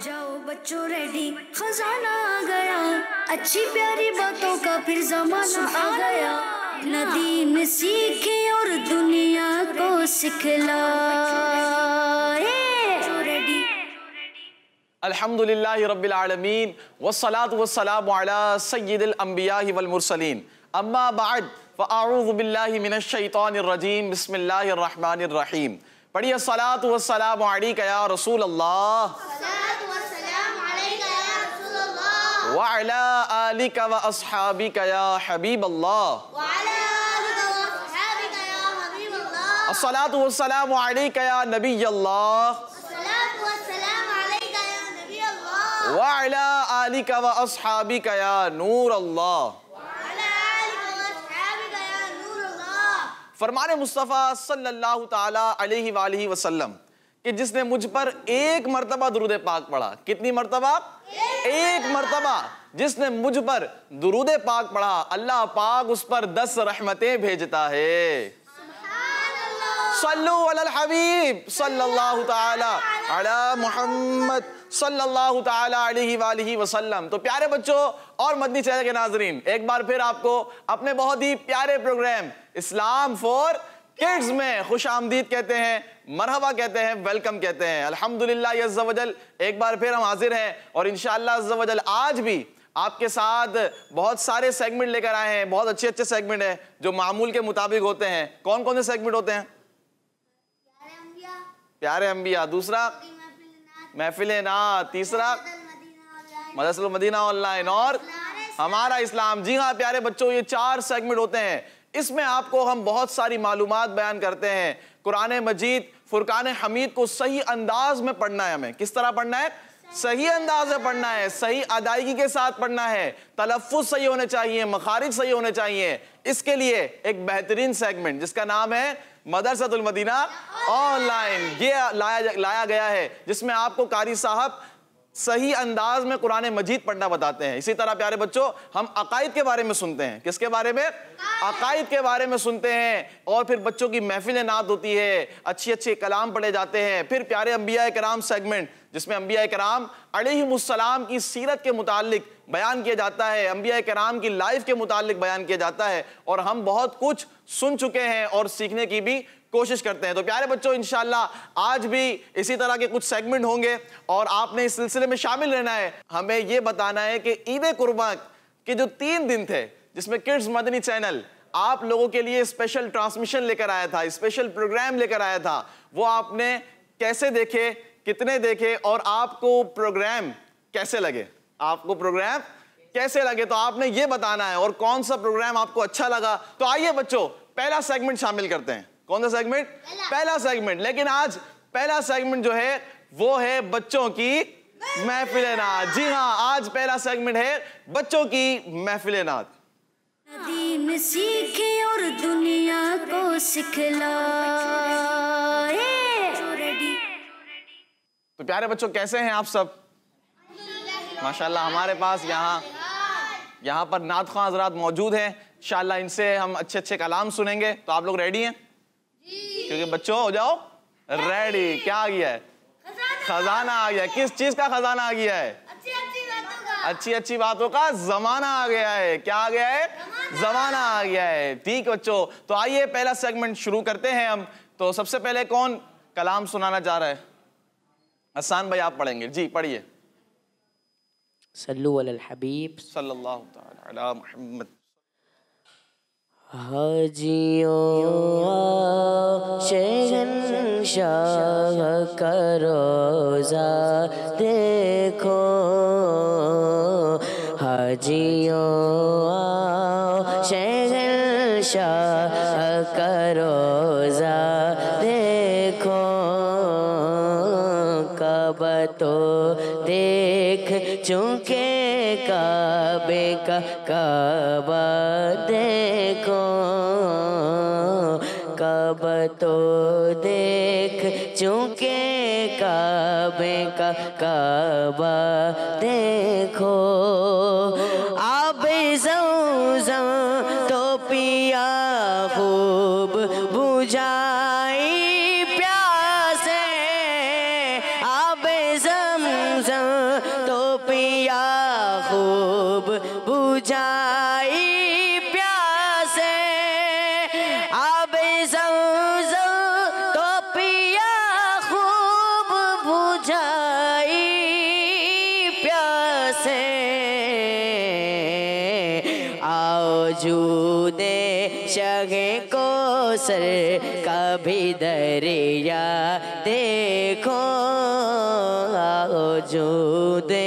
जाओ बच्चों रेडी खजाना आ गया अच्छी प्यारी बातों का फिर जमाना आ गया नदीम सीखे और दुनिया को सिखला अल्हम्दुलिल्लाह रब्बिल आलमीन वस्सलातु वस्सलामु अला सय्यिदिल अंबिया वल मुरसलीन अम्मा बाद फ़ाऊज़ु बिल्लाहि मिनश शैतानिर रजीम बिस्मिल्लाहिर रहमानिर रहीम पढ़िए सलात वस्सलामु अलैका या रसूल अल्लाह फरमान मुस्तफ़ा सल्लल्लाहु अलैहि वसल्लम कि जिसने मुझ पर एक मरतबा दुरुदे पाक पढ़ा कितनी मरतबा एक मरतबा जिसने मुझ पर दुरुदे पाक पढ़ा अल्लाह पाक उस पर दस रहमतें भेजता है सल्लु अलल हबीब सल्लल्लाहु ताला अला मोहम्मद सल्लल्लाहु ताला अलैहि वालैहि वसल्लम तो प्यारे बच्चों और मदनी चैनल के नाजरीन एक बार फिर आपको अपने बहुत ही प्यारे प्रोग्राम इस्लाम फॉर किड्स में खुश आमदीद कहते हैं मरहबा कहते हैं वेलकम कहते हैं अल्हम्दुलिल्लाह एक बार फिर हम हाजिर हैं और इन शजल आज भी आपके साथ बहुत सारे सेगमेंट लेकर आए हैं बहुत अच्छे अच्छे सेगमेंट हैं जो मामूल के मुताबिक होते हैं कौन कौन से सेगमेंट होते हैं प्यारे अंबिया, दूसरा महफिल ना तीसरा मदरसल मदीना ऑनलाइन और हमारा इस्लाम जी हाँ प्यारे बच्चों ये चार सेगमेंट होते हैं इसमें आपको हम बहुत सारी मालूम बयान करते हैं कुरान मजीद फुरकान हमीद को सही अंदाज में पढ़ना है हमें किस तरह पढ़ना है सही अंदाज में पढ़ना है सही अदायगी के साथ पढ़ना है तलफ़ सही होने चाहिए मखारिज सही होने चाहिए इसके लिए एक बेहतरीन सेगमेंट जिसका नाम है मदरसतुल मदीना ऑनलाइन ये लाया लाया गया है जिसमें आपको कारी साहब सही अंदाज में कुरान मजीद पढ़ना बताते हैं इसी तरह प्यारे बच्चों हम अकायद के बारे में सुनते हैं किसके बारे में अकायद के बारे में सुनते हैं और फिर बच्चों की महफिल नात होती है अच्छी अच्छे कलाम पढ़े जाते हैं फिर प्यारे अम्बिया कराम सेगमेंट जिसमें अम्बिया कराम अलैहिस्सलाम की सीरत के मुतालिक बयान किया जाता है अम्बिया कराम की लाइफ के मुतालिक बयान किया जाता है और हम बहुत कुछ सुन चुके हैं और सीखने की भी कोशिश करते हैं तो प्यारे बच्चों इन आज भी इसी तरह के कुछ सेगमेंट होंगे और आपने इस सिलसिले में शामिल रहना है हमें ये बताना है कि ईद कुर्बा के जो तीन दिन थे जिसमें किड्स मदनी चैनल आप लोगों के लिए स्पेशल ट्रांसमिशन लेकर आया था स्पेशल प्रोग्राम लेकर आया था वो आपने कैसे देखे कितने देखे और आपको प्रोग्राम कैसे लगे आपको प्रोग्राम कैसे लगे तो आपने ये बताना है और कौन सा प्रोग्राम आपको अच्छा लगा तो आइए बच्चों पहला सेगमेंट शामिल करते हैं कौन सा सेगमेंट पहला, सेगमेंट लेकिन आज पहला सेगमेंट जो है वो है बच्चों की महफिल नाथ जी हाँ आज पहला सेगमेंट है बच्चों की महफिल नाथ सीखे और दुनिया को सिखलाए तो प्यारे बच्चों कैसे हैं आप सब माशाल्लाह हमारे पास यहाँ यहाँ पर नात खां हजरात मौजूद हैं इन इनसे हम अच्छे अच्छे कलाम सुनेंगे तो आप लोग रेडी हैं क्योंकि बच्चों हो जाओ रेडी क्या आ गया है खजाना आ गया किस चीज का खजाना आ गया है अच्छी अच्छी बातों का जमाना आ गया है क्या आ गया है जमाना आ गया है ठीक बच्चों तो आइए पहला सेगमेंट शुरू करते हैं हम तो सबसे पहले कौन कलाम सुनाना चाह रहा है असान भाई आप पढ़ेंगे जी पढ़िए सल्लु अल हबीब सल्लल्लाहु अलैहि मोहम्मद हाजियों शहन शाह करोजा देखो हाजियों शहन शाह करो चूंके काबे का काबा देखो कब तो देख चूंके काबे का काबा देखो दिया देखो दे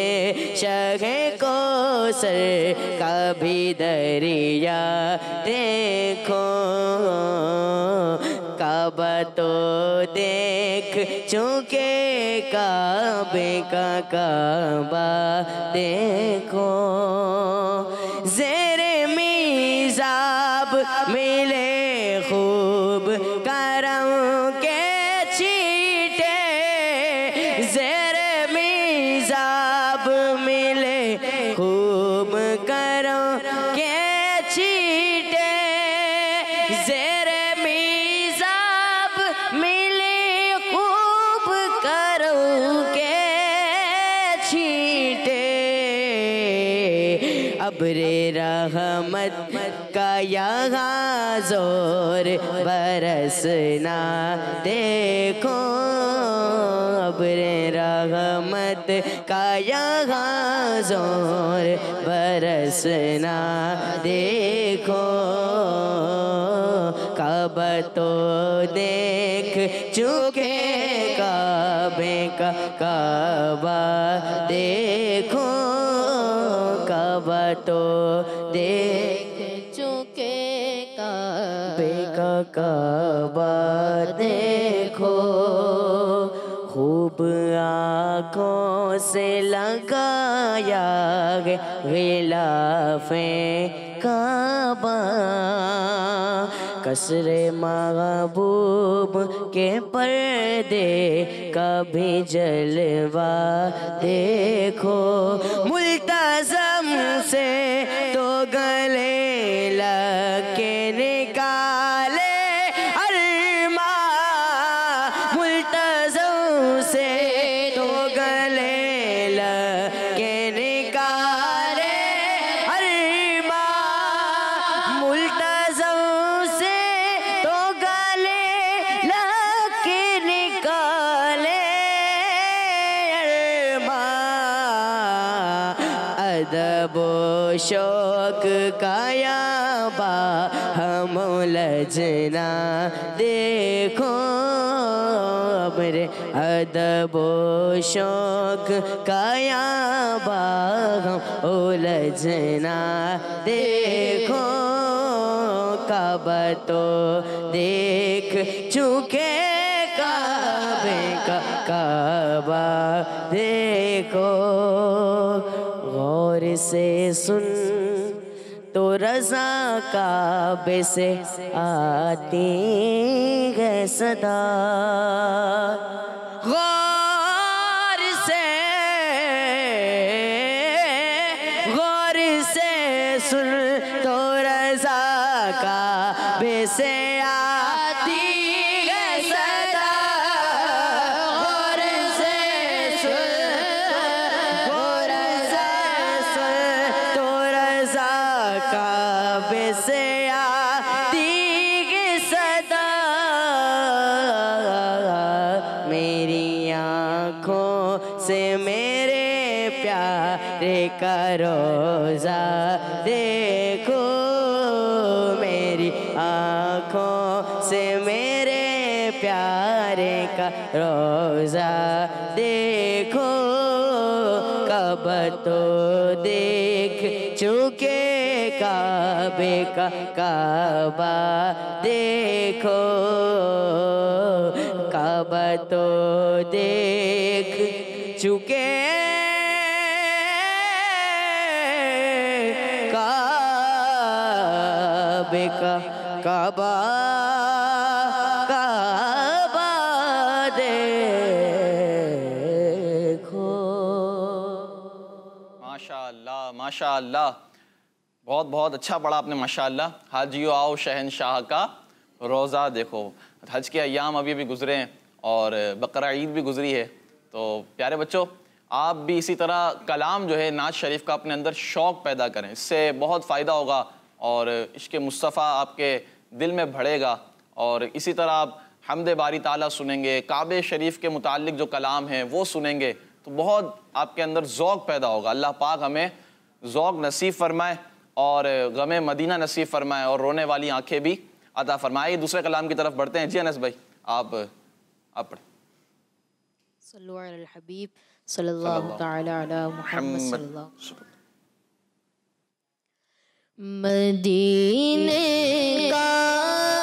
शहे को सर कभी दरिया देखो कब तो देख चुके काबे का काबा देखो जोर बरसना देखो अबरे रहमत का यहाँ जोर बरसना देखो कब तो देख चुके काबे का काबा देखो कब तो देख काबा देखो खूब आँखों से लगाया गिलाफे काबा कसरे महबूब के पर्दे कभी जलवा देखो मुझे शोक कया बाग उलझना देखो कब तो देख चुके काबे का काबा देखो गौर से सुन तो रजा काबे से आती है सदा का काबा देखो काबा तो देख चुके काबे का काबा बहुत बहुत अच्छा पढ़ा आपने माशाल्लाह हाजियो आओ शहन शाह का रोज़ा देखो हज के अयाम अभी भी गुजरे हैं और बकर ईद भी गुजरी है तो प्यारे बच्चों आप भी इसी तरह कलाम जो है नाज शरीफ का अपने अंदर शौक़ पैदा करें इससे बहुत फ़ायदा होगा और इश्क मुस्तफ़ा आपके दिल में भड़ेगा और इसी तरह आप हमद बारी ताला सुनेंगे काबे शरीफ के मुतालिक जो कलाम हैं वो सुनेंगे तो बहुत आपके अंदर ओक़ पैदा होगा अल्लाह पाक हमें ओक़ नसीब फरमाए और गम मदीना नसीब फरमाए और रोने वाली आंखें भी अदा फरमाए दूसरे कलाम की तरफ बढ़ते हैं जी अनस भाई आप आप पढ़े मदीने का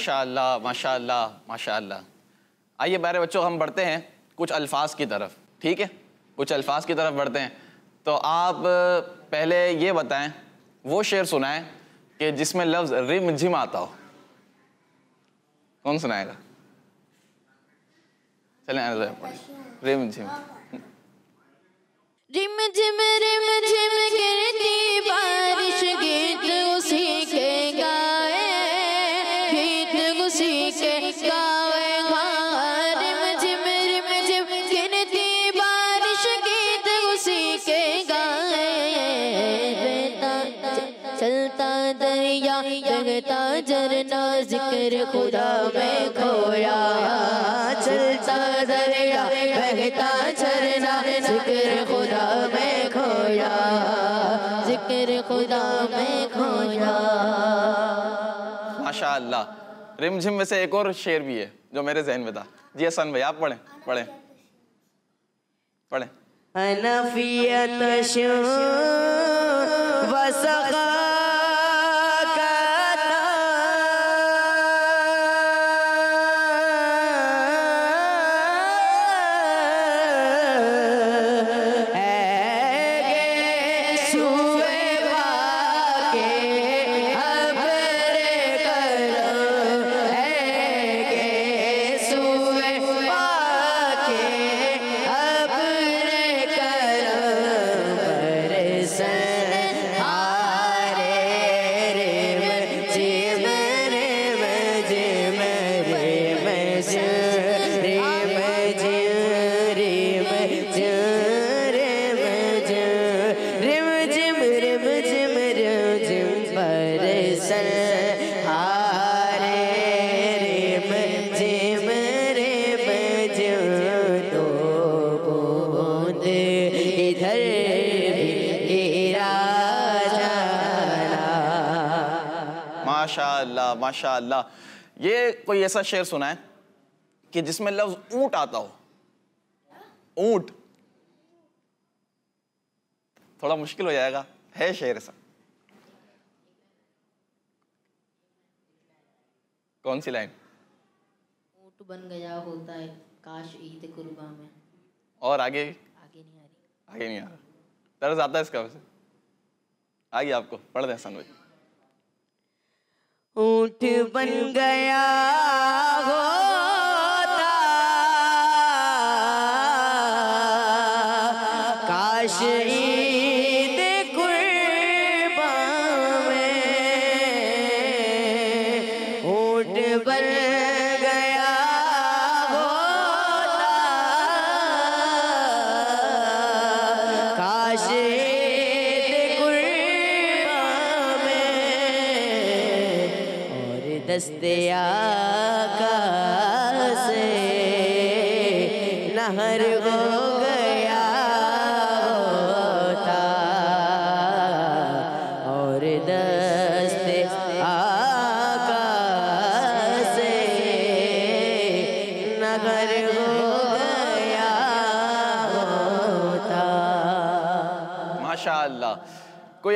माशाल्लाह माशाल्लाह माशाल्लाह आइए बारे बच्चों हम बढ़ते हैं कुछ अल्फाज की तरफ ठीक है कुछ अल्फाज की तरफ बढ़ते हैं तो आप पहले ये बताएं वो शेर सुनाएं कि जिसमें लफ्ज़ रिम झिम आता हो कौन सुनाएगा चलें रिम झिम जिक्र खुदा में खोया चलता दरिया बहता झरना जिक्र खुदा में खोया जिक्र खुदा में खोया माशा अल्लाह रिमझिम में से एक और शेर भी है जो मेरे जहन में था जी हसन भाई आप पढ़ें पढ़ें पढ़ें हनफियत शुरू माशा ये कोई ऐसा शेर सुना है कि जिसमें लफ्ज ऊंट आता हो ऊंट थोड़ा मुश्किल हो जाएगा है शेर ऐसा कौन सी लाइन ऊंट बन गया होता है काश ईद कुर्बा में और आगे आगे नहीं आ रही आगे नहीं आ रहा तरस आता है इसका वैसे आ गया आपको पढ़ दें सन भाई बन गया हो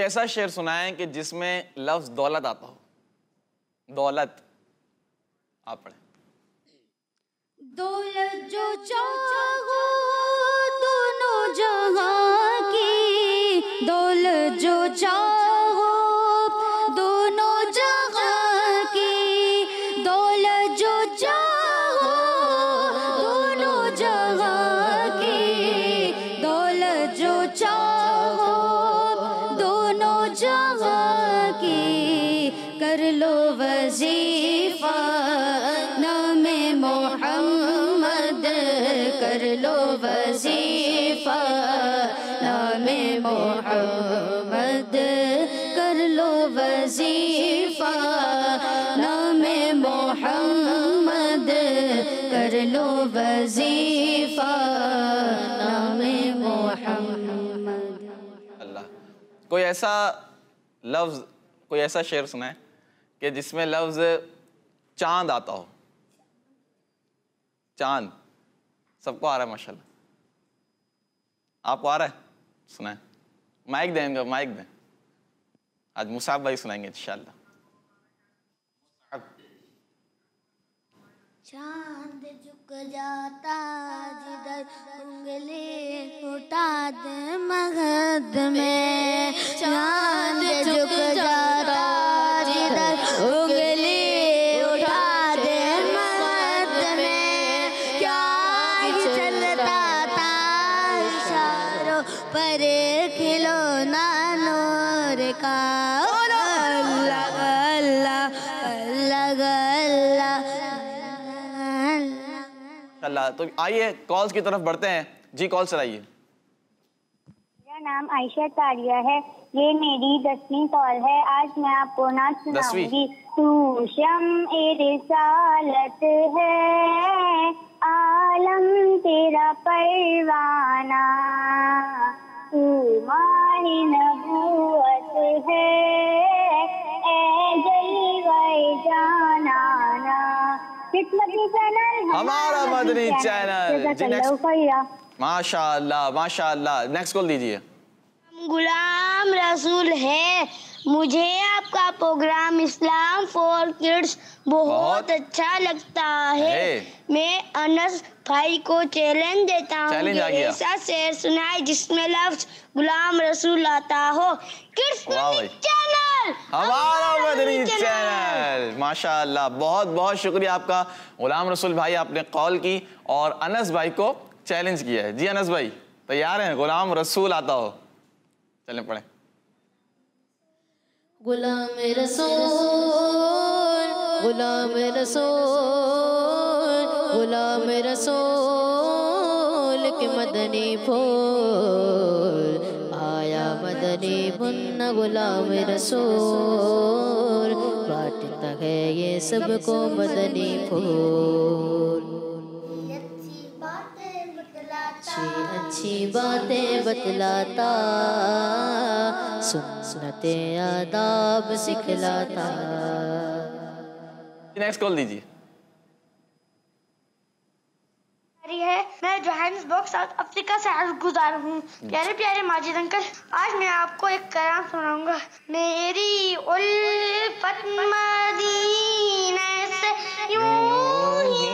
ऐसा शेर सुनाएं कि जिसमें लफ्ज दौलत आता हो दौलत ऐसा लफ्ज़ कोई ऐसा शेर है कि जिसमें लफ्ज़ चांद आता हो चांद सबको आ रहा है माशाल्लाह आपको आ रहा है सुनाए माइक दें इनका माइक दें आज मुसाफ भाई सुनाएंगे इन चांद जो जाता जिधर उंगली उठा दे मगध में चांद झुक जाता जिधर उंगली तो आइए कॉल्स की तरफ बढ़ते हैं जी कॉल चलाइए मेरा नाम आयशा तारिया है ये मेरी दसवीं कॉल है आज मैं आपको ना सुनाऊंगी तू शम रिसालत है आलम तेरा परवाना तू माही नबूत है ए जलवा जाना हमारा मदनी चैनल तो माशाल्लाह माशाल्लाह नेक्स्ट कॉल दीजिए गुलाम रसूल है मुझे आपका प्रोग्राम इस्लाम फॉर किड्स बहुत, अच्छा लगता है मैं अनस भाई को चैलेंज देता हूँ ऐसा शेर सुनाए जिसमें लफ्ज गुलाम रसूल आता हो किड्स चैनल हमारा चैनल माशाल्लाह बहुत बहुत शुक्रिया आपका गुलाम रसूल भाई आपने कॉल की और अनस भाई को चैलेंज किया है जी अनस भाई तैयार हैं गुलाम रसूल आता हो चले पढ़े गुलाम रसूल गुलाम रसूल गुलाम रसूल के मदनी फूल आया मदनी मुन्ना गुलाम रसूल बाटता है ये सबको मदनी फूल अच्छी अच्छी बातें बतलाता सुनाते आदाब सिखलाता नेक्स्ट कॉल दीजिए है मैं जोहान्सबर्ग साउथ अफ्रीका से आज गुजार हूँ प्यारे प्यारे माजिद अंकल आज मैं आपको एक कराम सुनाऊंगा मेरी उल्फत मदीने से यूं ही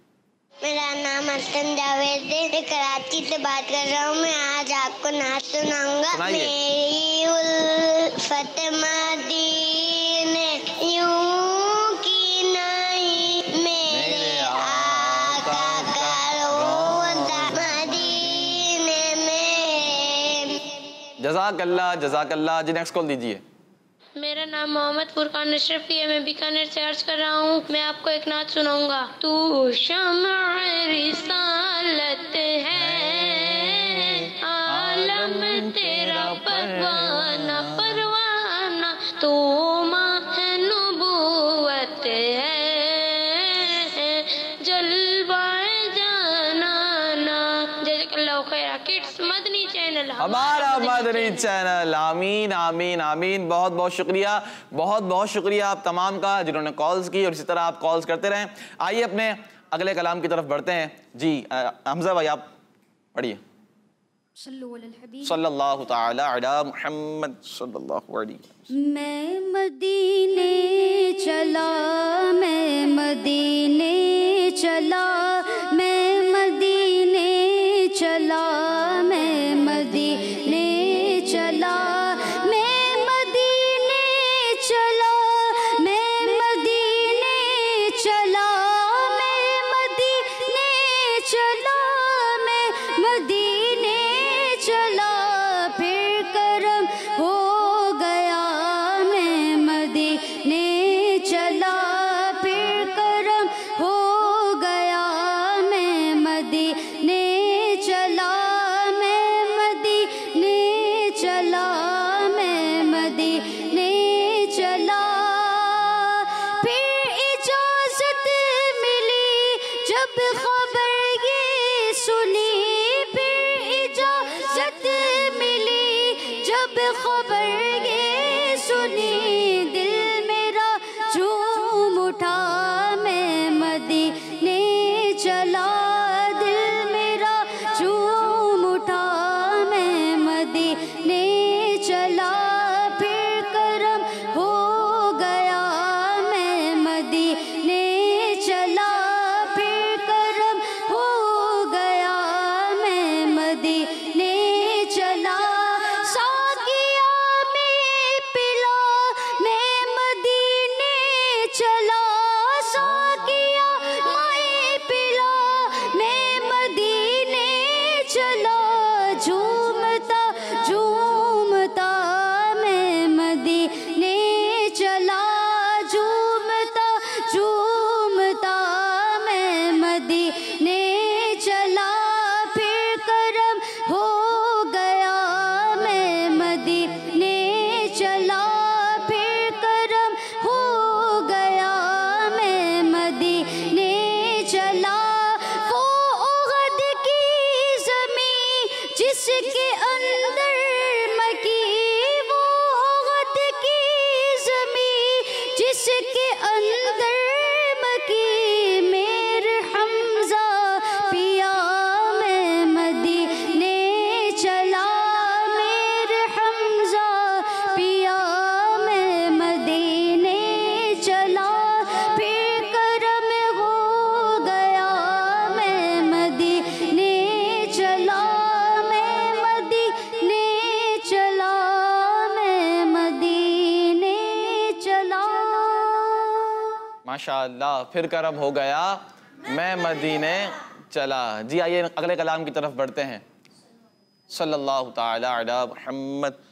मेरा नाम अतन जावेद है मैं कराची से बात कर रहा हूँ मैं आज आपको नाच सुनाऊंगा मेरी उल फतेमा दीन की नहीं मेरे आका मदीने में जजाकल्ला जजाकल्ला जी नेक्स्ट कॉल दीजिए मेरा नाम मोहम्मद फुरकान अशरफ है मैं बीकानेर से अर्ज कर रहा हूँ मैं आपको एक नाच सुनाऊंगा तू शम रिसालत है आलम तेरा परवाना परवाना तू हमारा मदनी चैनल आमीन आमीन आमीन बहुत बहुत शुक्रिया बहुत बहुत शुक्रिया आप तमाम का जिन्होंने कॉल्स की और इसी तरह आप कॉल्स करते रहें आइए अपने अगले कलाम की तरफ बढ़ते हैं जी हमजा भाई आप पढ़िए सल्लल्लाहु ताला अला मुहम्मद सल्लल्लाहु अलैहि मैं मदीने चला मैं मदीने चला मैं मदीने चला मैं आइए अगले कलाम की तरफ बढ़ते हैं सल्लल्लाहु ताला अला मोहम्मद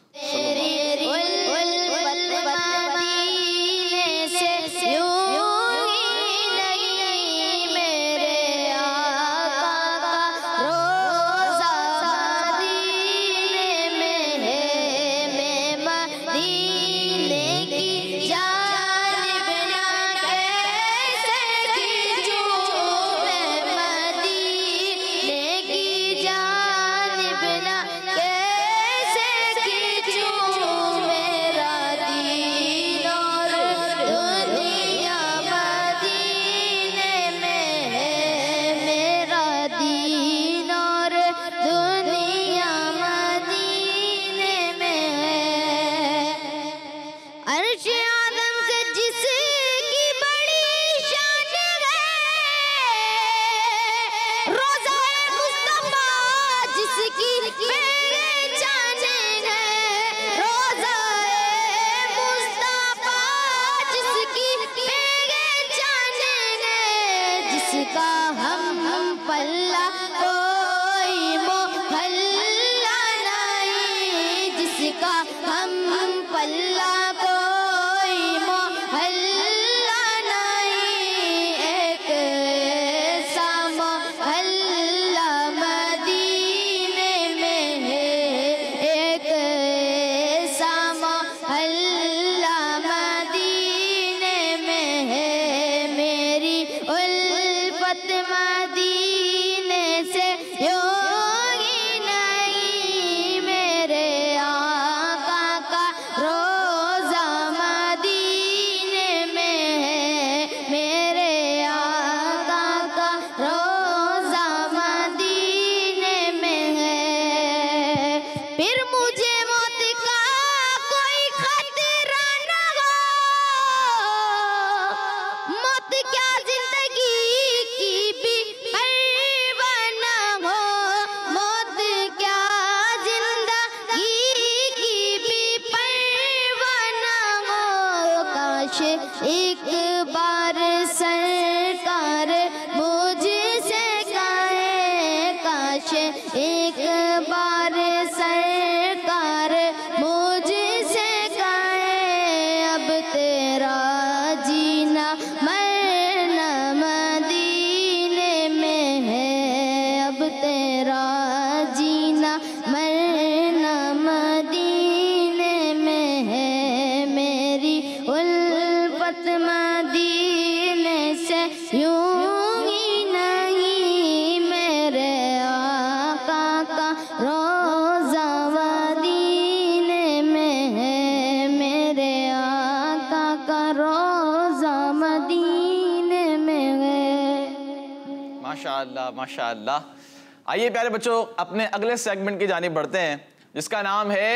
आइए प्यारे बच्चों अपने अगले सेगमेंट की जानी बढ़ते हैं जिसका नाम है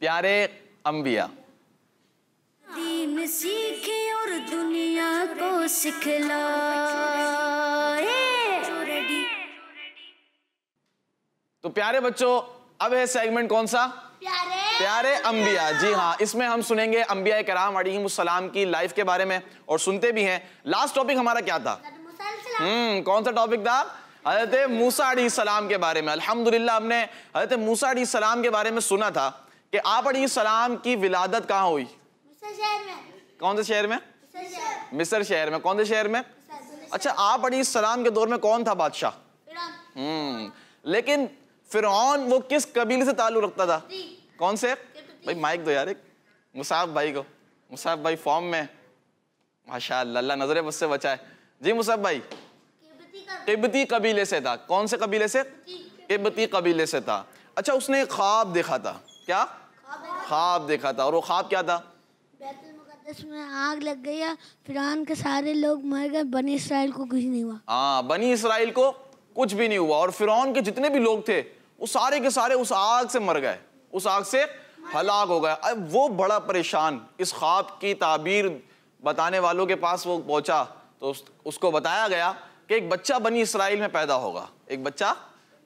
प्यारे अंबिया दीन सीखे और दुनिया को सिखला तो प्यारे बच्चों अब है सेगमेंट कौन सा प्यारे प्यारे अंबिया जी हाँ इसमें हम सुनेंगे अंबिया कराम सलाम की लाइफ के बारे में और सुनते भी हैं लास्ट टॉपिक हमारा क्या था हम्म कौन सा टॉपिक था हजरत मूसा अली सलाम के बारे में अल्हम्दुलिल्लाह हमने हजरत मूसा अली सलाम के बारे में सुना था कि आप अली सलाम की विलादत कहाँ हुई कौन से शहर में मिस्र शहर में कौन से शहर में अच्छा आप अली सलाम के दौर में कौन था बादशाह हम्म लेकिन फिर वो किस कबीले से ताल्लुक रखता था कौन से भाई माइक दो यार एक मुसाफ भाई को मुसाफ भाई फॉर्म में माशा अल्लाह नजर बस से बचाए जी मुसाफ भाई किबती कबीले से था कौन से कबीले से किबती कबीले से था अच्छा उसने एक ख्वाब देखा था क्या ख्वाब देखा था और वो ख्वाब क्या था इसमें आग लग गई फिर के सारे लोग मर गए बनी इसराइल को कुछ नहीं हुआ हाँ बनी इसराइल को कुछ भी नहीं हुआ और फिर के जितने भी लोग थे वो सारे के सारे उस आग से मर गए उस आग से हलाक हो गए अब वो बड़ा परेशान इस ख्वाब की ताबीर बताने वालों के पास वो पहुंचा तो उस, उसको बताया गया कि एक बच्चा बनी इसराइल में पैदा होगा एक बच्चा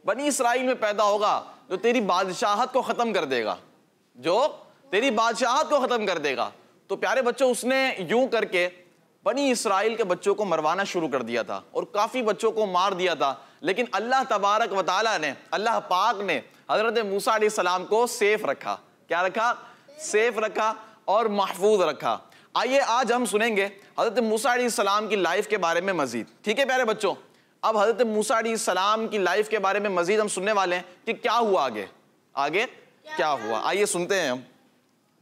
बनी इसराइल में पैदा होगा जो तेरी बादशाहत को ख़त्म कर देगा जो तेरी बादशाहत को ख़त्म कर देगा तो प्यारे बच्चों उसने यूं करके बनी इसराइल के बच्चों को मरवाना शुरू कर दिया था और काफ़ी बच्चों को मार दिया था लेकिन अल्लाह तबारक वाला ने अल्लाह पाक ने हज़रत मूसा सलाम को सेफ रखा क्या रखा सेफ रखा और महफूज रखा आइए आज हम सुनेंगे हज़रत मूसा सलाम की लाइफ के बारे में मज़ीद ठीक है प्यारे बच्चों अब हज़रत मूसा सलाम की लाइफ के बारे में मज़ीद हम सुनने वाले हैं कि क्या हुआ आगे आगे क्या, क्या हुआ आइए सुनते हैं हम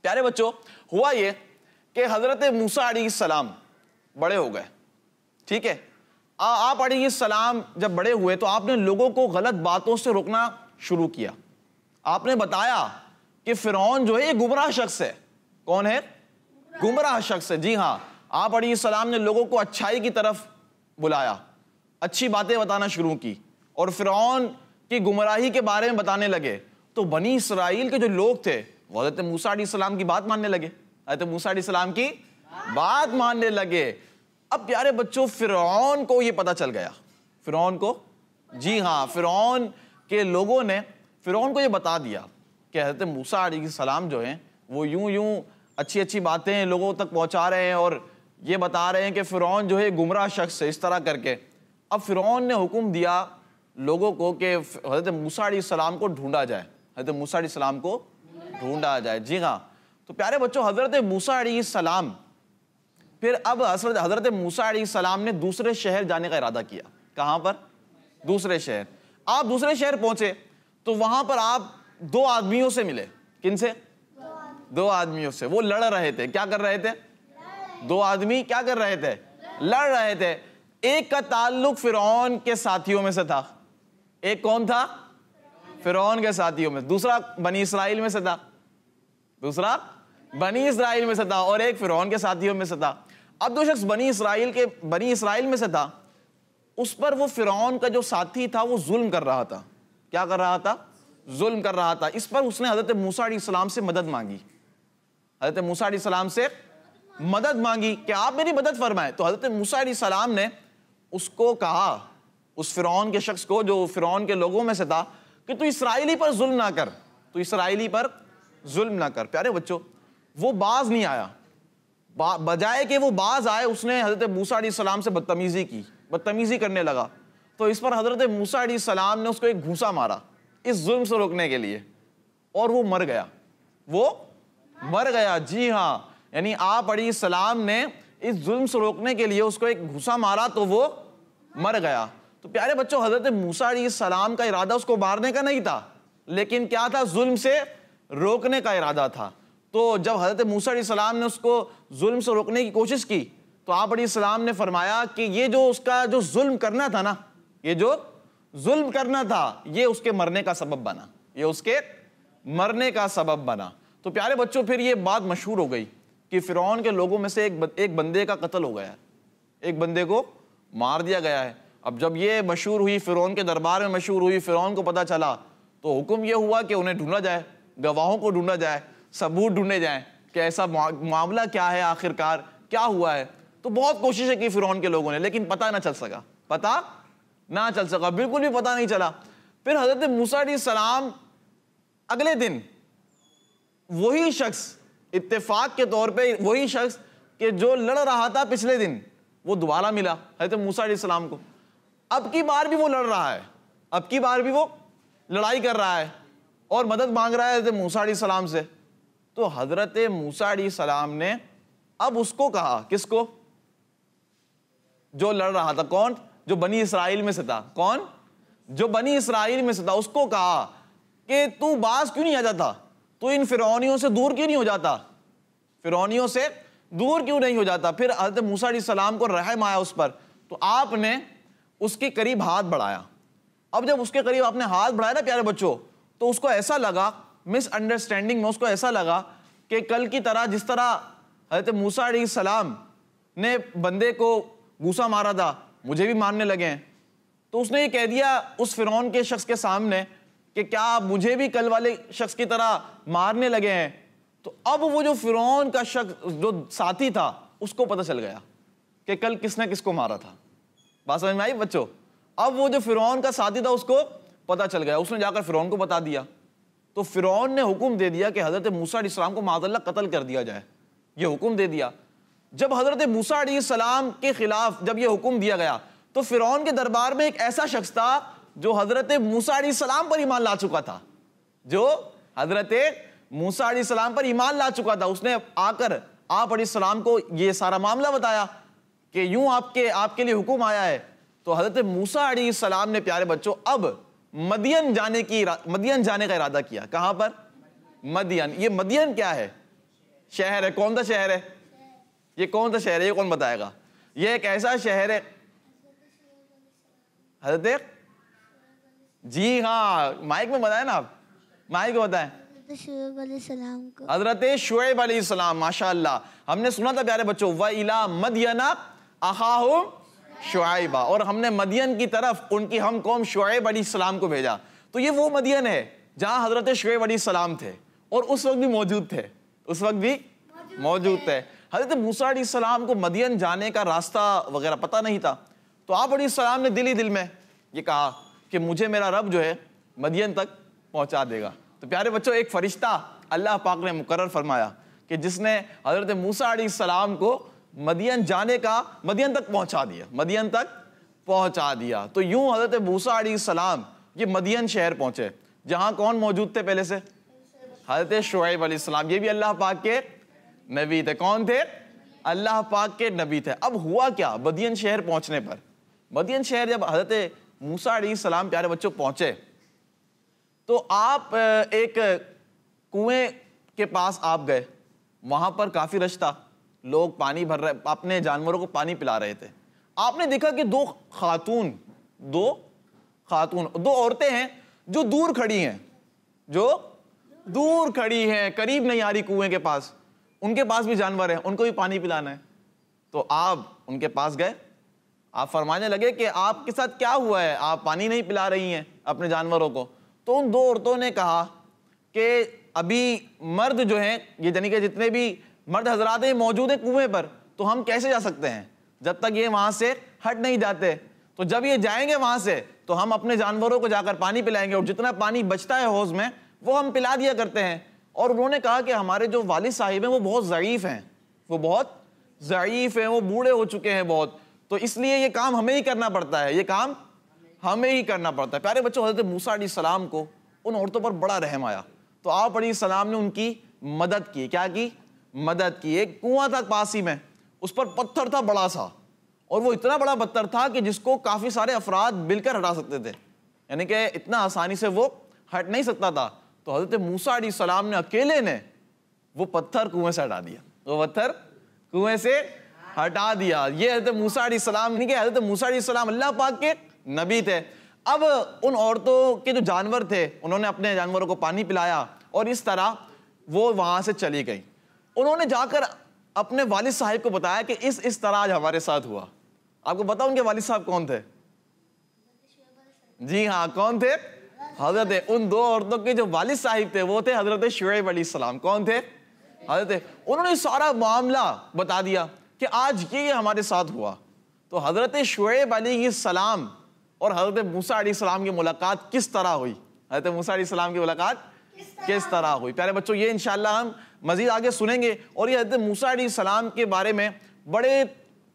प्यारे बच्चों हुआ ये कि हज़रत मूसा सलाम बड़े हो गए ठीक है आप सलाम जब बड़े हुए तो आपने लोगों को गलत बातों से रोकना शुरू किया आपने बताया कि फ़िरौन जो है ये गुमराह शख्स है कौन है गुमराह शख्स है जी हाँ आप अली सलाम ने लोगों को अच्छाई की तरफ बुलाया अच्छी बातें बताना शुरू की और फिर की गुमराही के बारे में बताने लगे तो बनी इसराइल के जो लोग थे वो हजरत मूसा सलाम की बात मानने लगे हजरत मूसा सलाम की बात मानने लगे अब प्यारे बच्चों फिर को ये पता चल गया फिर को जी हाँ फिर के लोगों ने फिर को ये बता दिया कि हजरत मूसा सलाम जो हैं वो यूं यूं अच्छी अच्छी बातें लोगों तक पहुंचा रहे हैं और ये बता रहे हैं कि फ़िरौन जो है गुमराह शख्स है इस तरह करके अब फ़िरौन ने हुक्म दिया लोगों को कि हजरत मूसा सलाम को ढूंढा जाए हजरत मूसा सलाम को ढूंढा जाए जी हाँ तो प्यारे बच्चों हजरत मूसा सलाम फिर अब हजरत हजरत मूसा सलाम ने दूसरे शहर जाने का इरादा किया कहाँ पर दूसरे शहर आप दूसरे शहर पहुंचे तो वहां पर आप दो आदमियों से मिले किन से दो आदमियों से वो लड़ रहे थे क्या कर रहे थे दो आदमी क्या कर रहे थे लड़ रहे थे एक का ताल्लुक फिरौन के साथियों में से था एक कौन था फिरौन के साथियों में दूसरा बनी इसराइल में से था दूसरा बनी इसराइल में से था और एक फिरौन के साथियों में से था अब दो शख्स बनी इसराइल के बनी इसराइल में से था उस पर वो फिरौन का जो साथी था वो जुल्म कर रहा था क्या कर रहा था जुल्म कर रहा था इस पर उसने हजरत मूसा इस्लाम से मदद मांगी हजरत मूसा सलाम से मदद मांगी कि आप मेरी मदद फरमाएं तो हजरत मूसा सलाम ने उसको कहा उस फिर के शख्स को जो फिर के लोगों में से था कि तू इसराइली पर जुल्म ना कर तू इसराइली पर जुल्म ना कर प्यारे बच्चों वो बाज नहीं आया बा, बजाय कि वो बाज आए उसने हज़रत मूसा सलाम से बदतमीज़ी की बदतमीज़ी करने लगा तो इस पर हज़रत मूसा सलाम ने उसको एक घूसा मारा इस जुल्म से रोकने के लिए और वो मर गया वो मर गया जी हाँ यानी आप अली सलाम ने इस जुल्म से रोकने के लिए उसको एक घुसा मारा तो वो मर गया तो प्यारे बच्चों हजरत मूसा सलाम का इरादा उसको मारने का नहीं था लेकिन क्या था जुल्म से रोकने का इरादा था तो जब हजरत मूसा सलाम ने उसको जुल्म से रोकने की कोशिश की तो आप सलाम ने फरमाया कि ये जो उसका जो जुल्म करना था ना ये जो जुल्म करना था ये उसके मरने का सबब बना ये उसके मरने का सबब बना तो प्यारे बच्चों फिर ये बात मशहूर हो गई कि फ़िरौन के लोगों में से एक एक बंदे का कत्ल हो गया है एक बंदे को मार दिया गया है अब जब ये मशहूर हुई फ़िरौन के दरबार में मशहूर हुई फ़िरौन को पता चला तो हुक्म ये हुआ कि उन्हें ढूंढा जाए गवाहों को ढूंढा जाए सबूत ढूंढे जाए कि ऐसा मामला क्या है आखिरकार क्या हुआ है तो बहुत कोशिशें की फ़िरौन के लोगों ने लेकिन पता ना चल सका पता ना चल सका बिल्कुल भी पता नहीं चला फिर हज़रत मूसा सलाम अगले दिन वही शख्स इत्तेफाक के तौर पे वही शख्स के जो लड़ रहा था पिछले दिन वो दोबारा मिला हजरत मूसा इस्लाम को अब की बार भी वो लड़ रहा है अब की बार भी वो लड़ाई कर रहा है और मदद मांग रहा है हजरत मूसा सलाम से तो हजरत मूसा सलाम ने अब उसको कहा किसको जो लड़ रहा था कौन जो बनी इसराइल में से था कौन जो बनी इसराइल में से था उसको कहा कि तू बास क्यों नहीं आ जाता तो इन फिरौनियों से दूर क्यों नहीं हो जाता फिरौनियों से दूर क्यों नहीं हो जाता फिर हजरत मूसा सलाम को रहम आया उस पर तो आपने उसके करीब हाथ बढ़ाया अब जब उसके करीब आपने हाथ बढ़ाया ना प्यारे बच्चों तो उसको ऐसा लगा मिसअंडरस्टैंडिंग में उसको ऐसा लगा कि कल की तरह जिस तरह हजरत मूसा सलाम ने बंदे को घूसा मारा था मुझे भी मारने लगे हैं तो उसने ये कह दिया उस फिरौन के शख्स के सामने कि क्या मुझे भी कल वाले शख्स की तरह मारने लगे हैं तो अब वो जो फिर का शख्स जो साथी था उसको पता चल गया कि कल किसने किसको मारा था बात समझ में आई बच्चों अब वो जो फिर का साथी था उसको पता चल गया उसने जाकर फिरौन को बता दिया तो फिर ने हुक्म दे दिया कि हज़रत मूसा इस्लाम को माजल्ला कत्ल कर दिया जाए ये हुक्म दे दिया जब हज़रत मूसा सलाम के ख़िलाफ़ जब यह हुक्म दिया गया तो फिरौन के दरबार में एक ऐसा शख्स था जो हजरत मूसा सलाम पर ईमान ला चुका था जो हजरत मूसा सलाम पर ईमान ला चुका था उसने आकर आप अली सलाम को ये सारा मामला बताया कि यूं आपके आपके लिए हुक्म आया है तो हजरत मूसा अली सलाम ने प्यारे बच्चों अब मदियन जाने की मदियन जाने का इरादा किया कहां पर मदियन ये मदियन क्या है शहर है कौन सा शहर है ये कौन सा शहर है ये कौन बताएगा ये एक ऐसा शहर है हजरत जी हाँ माइक में बताए ना आप माइक में बताए हजरत शुएब सलाम माशा हमने सुना था प्यारे बच्चों व इला मदियना अहाहुम शुआबा और हमने मदियन की तरफ उनकी हम कौम शुएब सलाम को भेजा तो ये वो मदियन है जहाँ हजरत शुएब सलाम थे और उस वक्त भी मौजूद थे उस वक्त भी मौजूद थे हजरत मूसा सलाम को मदियन जाने का रास्ता वगैरह पता नहीं था तो आप सलाम ने दिल ही दिल में ये कहा कि मुझे मेरा रब जो है मदियन तक पहुंचा देगा तो प्यारे बच्चों एक फरिश्ता अल्लाह पाक ने मुकर फरमाया कि जिसने हज़रत मूसा सलाम को मदियन जाने का मदियन तक पहुंचा दिया मदियन तक पहुंचा दिया तो यूं हज़रत मूसा सलाम ये मदियन शहर पहुंचे जहां कौन मौजूद थे पहले से हज़रत शुएब सलाम ये भी अल्लाह पाक के नबी थे कौन थे अल्लाह पाक के नबी थे अब हुआ क्या मदियन शहर पहुंचने पर मदियन शहर जब हज़रत मूसा सलाम प्यारे बच्चों पहुंचे तो आप एक कुएं के पास आप गए वहाँ पर काफ़ी रश था लोग पानी भर रहे अपने जानवरों को पानी पिला रहे थे आपने देखा कि दो खातून दो खातून दो औरतें हैं जो दूर खड़ी हैं जो दूर खड़ी हैं करीब नहीं आ रही कुएं के पास उनके पास भी जानवर हैं उनको भी पानी पिलाना है तो आप उनके पास गए आप फरमाने लगे कि आपके साथ क्या हुआ है आप पानी नहीं पिला रही हैं अपने जानवरों को तो उन दो औरतों ने कहा कि अभी मर्द जो हैं ये यानी कि जितने भी मर्द हजरात हैं मौजूद हैं कुएं पर तो हम कैसे जा सकते हैं जब तक ये वहाँ से हट नहीं जाते तो जब ये जाएंगे वहाँ से तो हम अपने जानवरों को जाकर पानी पिलाएंगे और जितना पानी बचता है हौज में वो हम पिला दिया करते हैं और उन्होंने कहा कि हमारे जो वालिद साहिब हैं वो बहुत ज़यीफ़ हैं वो बहुत ज़यीफ़ हैं वो बूढ़े हो चुके हैं बहुत तो इसलिए ये काम हमें ही करना पड़ता है ये काम हमें ही करना पड़ता है प्यारे बच्चों हजरत मूसा सलाम को उन औरतों पर बड़ा रहम आया तो आप अली सलाम ने उनकी मदद की क्या की मदद की एक कुआं था पास ही में उस पर पत्थर था बड़ा सा और वो इतना बड़ा पत्थर था कि जिसको काफ़ी सारे अफराद मिलकर हटा सकते थे यानी कि इतना आसानी से वो हट नहीं सकता था तो हजरत मूसा सलाम ने अकेले ने वो पत्थर कुएं से हटा दिया वो पत्थर कुएं से हटा दिया ये हजरत मूसा सलाम नहीं हजरत मूसा सलाम अल्लाह पाक के नबी थे अब उन औरतों के जो जानवर थे उन्होंने अपने जानवरों को पानी पिलाया और इस तरह वो वहां से चली गई उन्होंने जाकर अपने वालिद साहब को बताया कि इस इस तरह आज हमारे साथ हुआ आपको बताओ उनके वालिद साहब कौन थे जी हाँ कौन थे हजरत उन दो औरतों के जो वालिद साहिब थे वो थे हजरत शुएब अली सलाम कौन थे हजरत उन्होंने सारा मामला बता दिया कि आज ये हमारे साथ हुआ तो हज़रत शुएब अली सलाम और हज़रत मूसा सलाम की मुलाकात किस तरह हुई हज़रत मूसा सलाम की मुलाकात किस तरह, हुई प्यारे बच्चों ये इनशाला हम मज़ीद आगे सुनेंगे और ये हज़रत मूसा सलाम के बारे में बड़े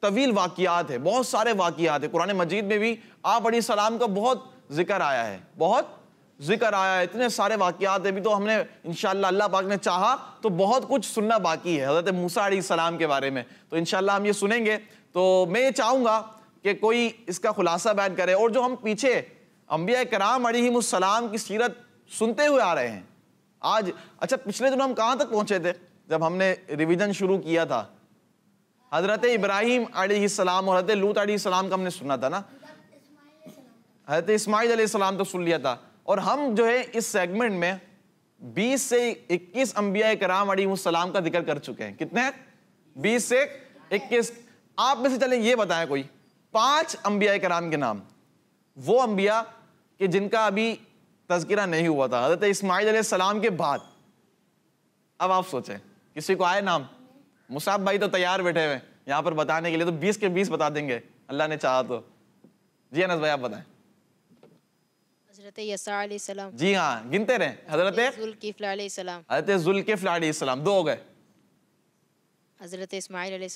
तवील वाक़ात है बहुत सारे वाकियात है कुरान मजीद में भी आप अली सलाम का बहुत जिक्र आया है बहुत जिक्र आया इतने सारे वाकियात है अभी तो हमने इन अल्लाह पाक ने चाहा तो बहुत कुछ सुनना बाकी है हज़रत मूसा सलाम के बारे में तो इन हम ये सुनेंगे तो मैं ये चाहूँगा कि कोई इसका खुलासा बयान करे और जो हम पीछे अम्बिया कराम अलीसलाम की सीरत सुनते हुए आ रहे हैं आज अच्छा पिछले दिनों हम कहाँ तक पहुँचे थे जब हमने रिविज़न शुरू किया था हज़रत इब्राहिम सलाम और हज़रत लूत सलाम का हमने सुना था ना हज़रत इस्माईल सलाम तो सुन लिया था और हम जो है इस सेगमेंट में 20 से 21 अम्बिया कराम सलाम का जिक्र कर चुके हैं कितने 20 से 21 आप में से चले ये बताएं कोई पांच अम्बिया कराम के नाम वो अम्बिया कि जिनका अभी तस्करा नहीं हुआ था हजरत इसमाइल सलाम के बाद अब आप सोचें किसी को आए नाम मुसाफ भाई तो तैयार बैठे हुए यहाँ पर बताने के लिए तो बीस के बीस बता देंगे अल्लाह ने चाहा तो जी अनस भाई आप बताएं जी हाँ गिनते रहे हजरत हजरत जुल्किफ्लाम दो हो गए हजरत इस्माइल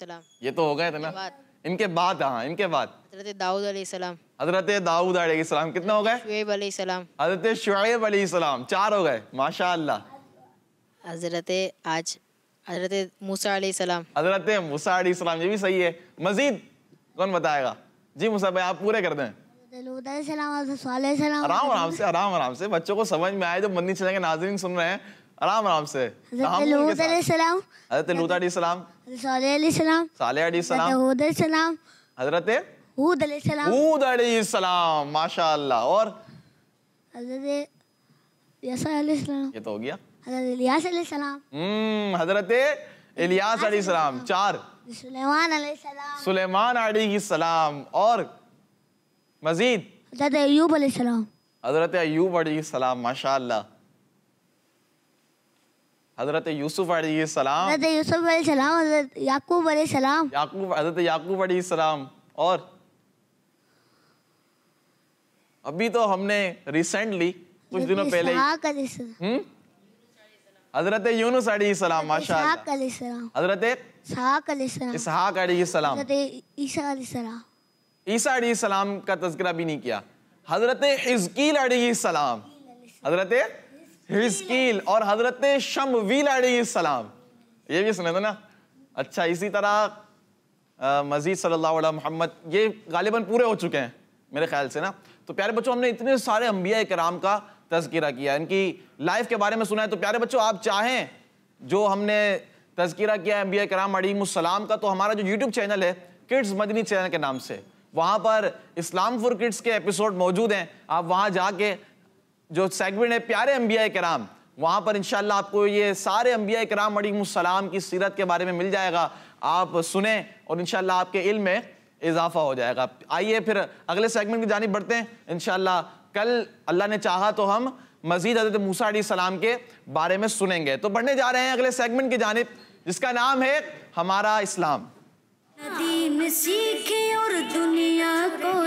ये तो हो गए थे ना इनके बाद हाँ इनके बाद हजरत दाऊद हजरत दाऊद सलाम कितना हो गए शुएब हजरत शुएब सलाम चार हो गए माशा हजरत आज हजरत मूसा सलाम हजरत मूसा सलाम ये भी सही है मजीद कौन बताएगा जी मूसा भाई आप पूरे कर दें आराम आराम से आराम आराम से बच्चों को समझ में आए जो मन्नी चलेंगे नाजरीन सुन रहे हैं आराम आराम से हजरत लूत सलाम हजरत हूद सलाम और ये तो हो गया हजरत इलियास सलाम हम्म, चार सुलेमान सलाम और मजीद हजरत अयूब सलाम माशा हजरत यूसुफ अलैहिस्सलाम यूसुफ याकूब याकूब हजरत याकूब और अभी तो हमने रिसेंटली कुछ दिनों पहले हम्म? हजरत यूनुस अलैहिस्सलाम माशाल्लाह हजरत इसहाक हजरत ईसा ईसा सलाम का तस्करा भी नहीं किया हज़रत हिजकील सलाम हज़रत हिजकील और हज़रत शमवील सलाम ये भी सुना था ना अच्छा इसी तरह मजीद अलैहि मोहम्मद ये गालिबन पूरे हो चुके हैं मेरे ख्याल से ना तो प्यारे बच्चों हमने इतने सारे अम्बिया कराम का तस्करा किया इनकी लाइफ के बारे में सुना है तो प्यारे बच्चों आप चाहें जो हमने तस्करा किया अम्बिया कराम अलीम का तो हमारा जो यूट्यूब चैनल है किड्स मदनी चैनल के नाम से वहां पर इस्लाम फॉर किड्स के एपिसोड मौजूद हैं आप वहां जाके जो सेगमेंट है प्यारे अम्बिया कराम वहाँ पर इनशाला आपको ये सारे अम्बिया कराम अलीसलाम की सीरत के बारे में मिल जाएगा आप सुने और इनशाला आपके इल में इजाफा हो जाएगा आइए फिर अगले सेगमेंट की जानी बढ़ते हैं इनशाला कल अल्लाह ने चाहा तो हम मजीद हजरत मूसा सलाम के बारे में सुनेंगे तो बढ़ने जा रहे हैं अगले सेगमेंट की जानब जिसका नाम है हमारा इस्लाम सीखे और दुनिया को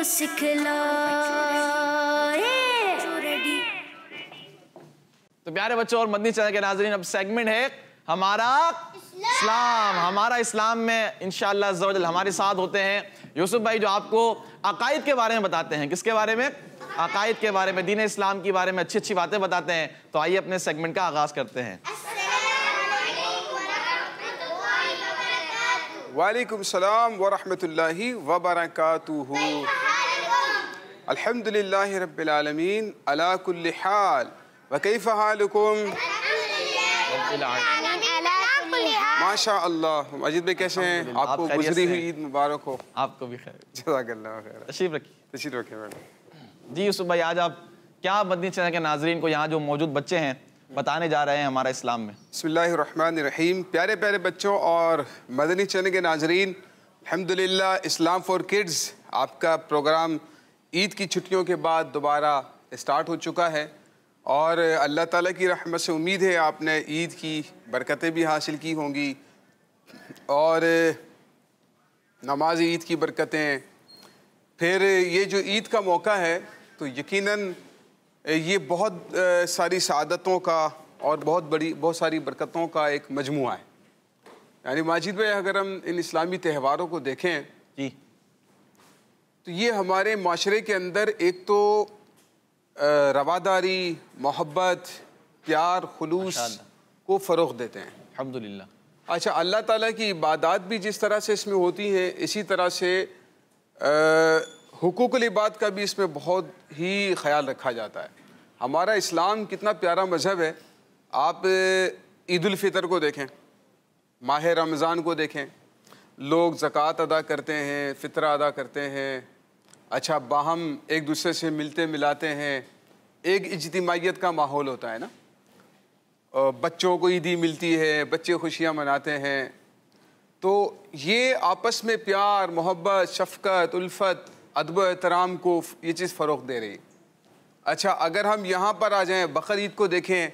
तो प्यारे बच्चों और मदनी चैनल के नाजरीन अब सेगमेंट है हमारा इस्लाम, हमारा इस्लाम में इनशाला हमारे साथ होते हैं यूसुफ भाई जो आपको अकायद के बारे में बताते हैं किसके बारे में अकायद के बारे में दीन इस्लाम के बारे में अच्छी अच्छी बातें बताते हैं तो आइए अपने सेगमेंट का आगाज करते हैं वालेकुम सलाम वरहमतुल्लाहि वबरकातुहु अल्हम्दुलिल्लाहि रब्बिल आलमीन अला कुल्लि हाल व कैफ हालुकुम माशा अल्लाह मजीद भाई कैसे हैं आपको गुजरी हुई ईद मुबारक हो आपको भी खैर जजाकल्लाह खैर तशरीफ रखिए तशरीफ रखिए मैडम जी यूसुफ भाई आज आप क्या मदनी चैनल के नाजरीन को यहाँ जो मौजूद बच्चे हैं बताने जा रहे हैं हमारा इस्लाम में रहीम प्यारे प्यारे बच्चों और मदनी चैनल के नाजरीन अलहमदिल्ला इस्लाम फॉर किड्स आपका प्रोग्राम ईद की छुट्टियों के बाद दोबारा स्टार्ट हो चुका है और अल्लाह ताला की रहमत से उम्मीद है आपने ईद की बरकतें भी हासिल की होंगी और नमाज ईद की बरकतें फिर ये जो ईद का मौका है तो यकीनन ये बहुत सारी शादतों का और बहुत बड़ी बहुत सारी बरकतों का एक मजमू है यानी माजिद भाई अगर हम इन इस्लामी त्यौहारों को देखें जी तो ये हमारे माशरे के अंदर एक तो रवादारी मोहब्बत प्यार खलूस को फ़रोग देते हैं अलहमदिल्ला अच्छा अल्लाह ताला की इबादत भी जिस तरह से इसमें होती हैं इसी तरह से आ, हुकूकल बात का भी इसमें बहुत ही ख्याल रखा जाता है हमारा इस्लाम कितना प्यारा मज़हब है आप ईदालफ़ितर को देखें माह रमज़ान को देखें लोग ज़क़़त अदा करते हैं फ़ितर अदा करते हैं अच्छा बाहम एक दूसरे से मिलते मिलाते हैं एक इजतमाहीत का माहौल होता है ना बच्चों को ईदी मिलती है बच्चे खुशियाँ मनाते हैं तो ये आपस में प्यार मोहब्बत शफकत उल्फत अदब एहतराम को ये चीज़ फ़रोग दे रही अच्छा अगर हम यहाँ पर आ जाएँ बकर को देखें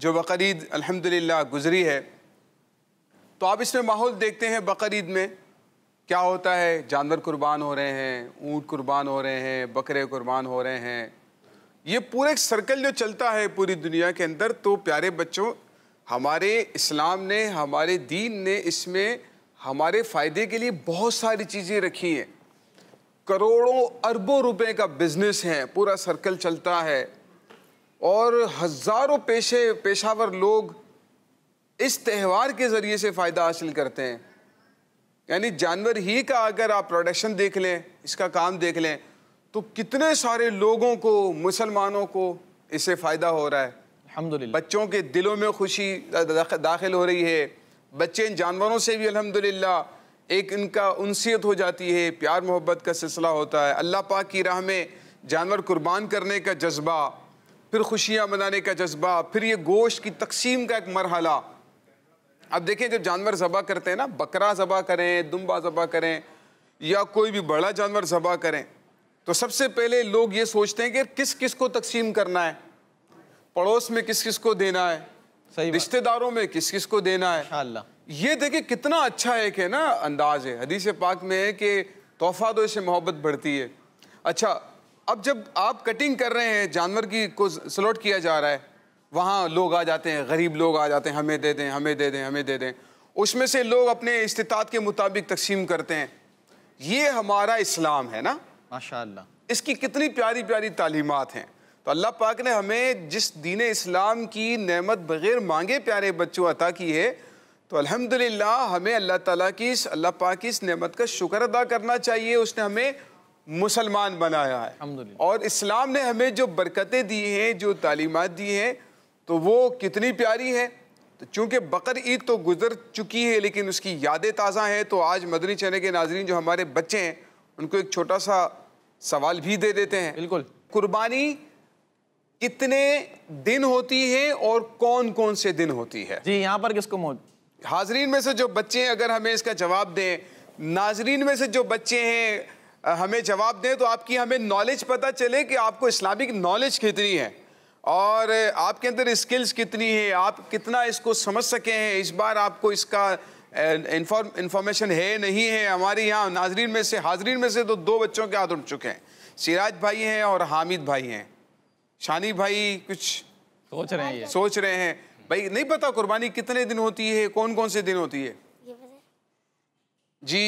जो बकर अलहमदिल्ला गुजरी है तो आप इसमें माहौल देखते हैं बकर में क्या होता है जानवर कुर्बान हो रहे हैं ऊँट कुर्बान हो रहे हैं बकरे कुर्बान हो रहे हैं ये पूरा एक सर्कल जो चलता है पूरी दुनिया के अंदर तो प्यारे बच्चों हमारे इस्लाम ने हमारे दीन ने इसमें हमारे फ़ायदे के लिए बहुत सारी चीज़ें रखी हैं करोड़ों अरबों रुपए का बिजनेस है पूरा सर्कल चलता है और हजारों पेशे पेशावर लोग इस त्यौहार के ज़रिए से फ़ायदा हासिल करते हैं यानी जानवर ही का अगर आप प्रोडक्शन देख लें इसका काम देख लें तो कितने सारे लोगों को मुसलमानों को इससे फ़ायदा हो रहा है अल्हम्दुलिल्लाह बच्चों के दिलों में खुशी दाखिल हो रही है बच्चे इन जानवरों से भी अलहमदिल्ला एक इनका उनसीत हो जाती है प्यार मोहब्बत का सिलसिला होता है अल्लाह पाक की राह में जानवर कुर्बान करने का जज्बा फिर खुशियाँ मनाने का जज्बा फिर ये गोश्त की तकसीम का एक मरहला अब देखें जब जानवर ज़बह करते हैं ना बकरा ज़बह करें दुम्बा ज़बह करें या कोई भी बड़ा जानवर ज़बह करें तो सबसे पहले लोग ये सोचते हैं कि किस किस को तकसीम करना है पड़ोस में किस किस को देना है सही रिश्तेदारों में किस किस को देना है अल्लाह ये देखिए कितना अच्छा एक है ना अंदाज है हदीस पाक में है कि तोहफा दो तो इससे मोहब्बत बढ़ती है अच्छा अब जब आप कटिंग कर रहे हैं जानवर की को स्लॉट किया जा रहा है वहाँ लोग आ जाते हैं गरीब लोग आ जाते हैं हमें दे दें हमें दे दें हमें दे दें उसमें से लोग अपने इस्तात के मुताबिक तकसीम करते हैं ये हमारा इस्लाम है ना माशा इसकी कितनी प्यारी प्यारी तालीमत हैं तो अल्लाह पाक ने हमें जिस दीन इस्लाम की नमत बग़ैर मांगे प्यारे बच्चों अता की है तो अल्हम्दुलिल्लाह हमें अल्लाह ताला की इस अल्लाह पाक की इस नेमत का शुक्र अदा करना चाहिए उसने हमें मुसलमान बनाया है और इस्लाम ने हमें जो बरकतें दी हैं जो तालीमत दी हैं तो वो कितनी प्यारी है तो चूँकि बकर ईद तो गुजर चुकी है लेकिन उसकी यादें ताज़ा हैं तो आज मदनी चने के नाजरन जो हमारे बच्चे हैं उनको एक छोटा सा सवाल भी दे देते हैं बिल्कुल कुर्बानी कितने दिन होती है और कौन कौन से दिन होती है जी यहाँ पर किसको हाजरीन में से जो बच्चे हैं अगर हमें इसका जवाब दें नाजरीन में से जो बच्चे हैं हमें जवाब दें तो आपकी हमें नॉलेज पता चले कि आपको इस्लामिक नॉलेज कितनी है और आपके अंदर स्किल्स कितनी है आप कितना इसको समझ सके हैं इस बार आपको इसका इंफॉर्मेशन है नहीं है हमारे यहाँ नाजरीन में से हाजरीन में से तो दो बच्चों के हाथ उठ चुके हैं सिराज भाई हैं और हामिद भाई हैं शानी भाई कुछ सोच रहे हैं सोच रहे हैं भाई नहीं पता कुर्बानी कितने दिन होती है कौन कौन से दिन होती है जी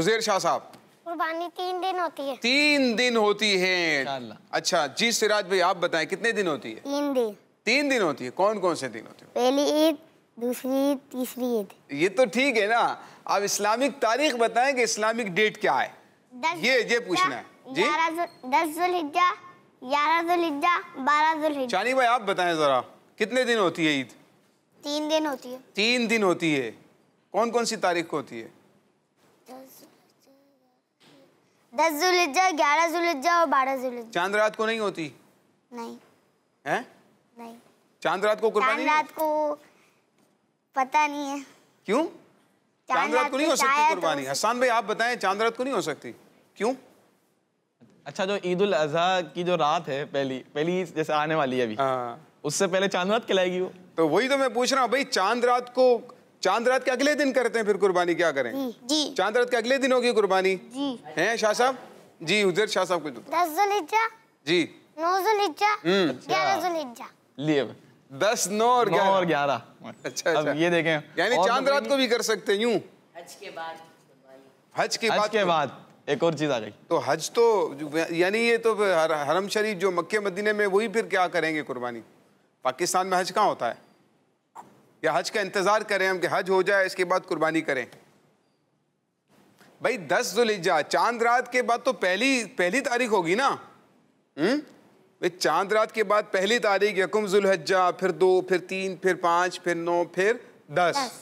उजेर शाह साहब कुर्बानी तीन दिन होती है तीन दिन होती है अच्छा जी सिराज भाई आप बताएं कितने दिन होती है तीन दिन तीन दिन होती है कौन कौन से दिन होते हैं पहली ईद दूसरी ईद तीसरी ईद ये तो ठीक है ना आप इस्लामिक तारीख बताएं कि इस्लामिक डेट क्या है ये ये पूछना है जी दस जुल्हिजा ग्यारह जुल्हिजा बारह जुल्हिजा चानी भाई आप बताएं जरा कितने दिन होती है ईद तीन दिन होती है तीन दिन होती है कौन कौन सी तारीख को होती है दस जुलझा ग्यारह जुलझा और बारह जुलझा चांद रात को नहीं होती नहीं है नहीं चांद रात को कुर्बानी चांद रात को पता नहीं है क्यों चांद रात को नहीं हो सकती कुर्बानी हसन भाई आप बताएं चांद रात को नहीं हो सकती क्यों अच्छा जो ईद उल अजहा की जो रात है पहली पहली जैसे आने वाली है अभी हाँ। उससे पहले चांद रात खिलाएगी वो तो वही तो मैं पूछ रहा हूँ भाई चांद रात को चांद रात के अगले दिन करते हैं फिर कुर्बानी क्या करें जी चांद रात के अगले दिन होगी कुर्बानी है शाह साहब जी उधर शाह साहब कुछ दस जी नौ हम्म। दस नौ और ग्यारह और ग्यारह अच्छा अच्छा ये देखें यानी चांद रात को भी कर सकते हैं यूं हज के बाद हज के बाद के बाद एक और चीज आ गई तो हज तो यानी ये तो हर, हरम शरीफ जो मक्के मदीने में वही फिर क्या करेंगे कुर्बानी पाकिस्तान में हज कहाँ होता है या हज का इंतज़ार करें हम कि हज हो जाए इसके बाद कुर्बानी करें भाई दस जुलिजा चांद रात के बाद तो पहली पहली तारीख होगी ना हम्म? भाई चांद रात के बाद पहली तारीख यकुम जुलहजा फिर दो फिर तीन फिर पाँच फिर नौ फिर दस, दस।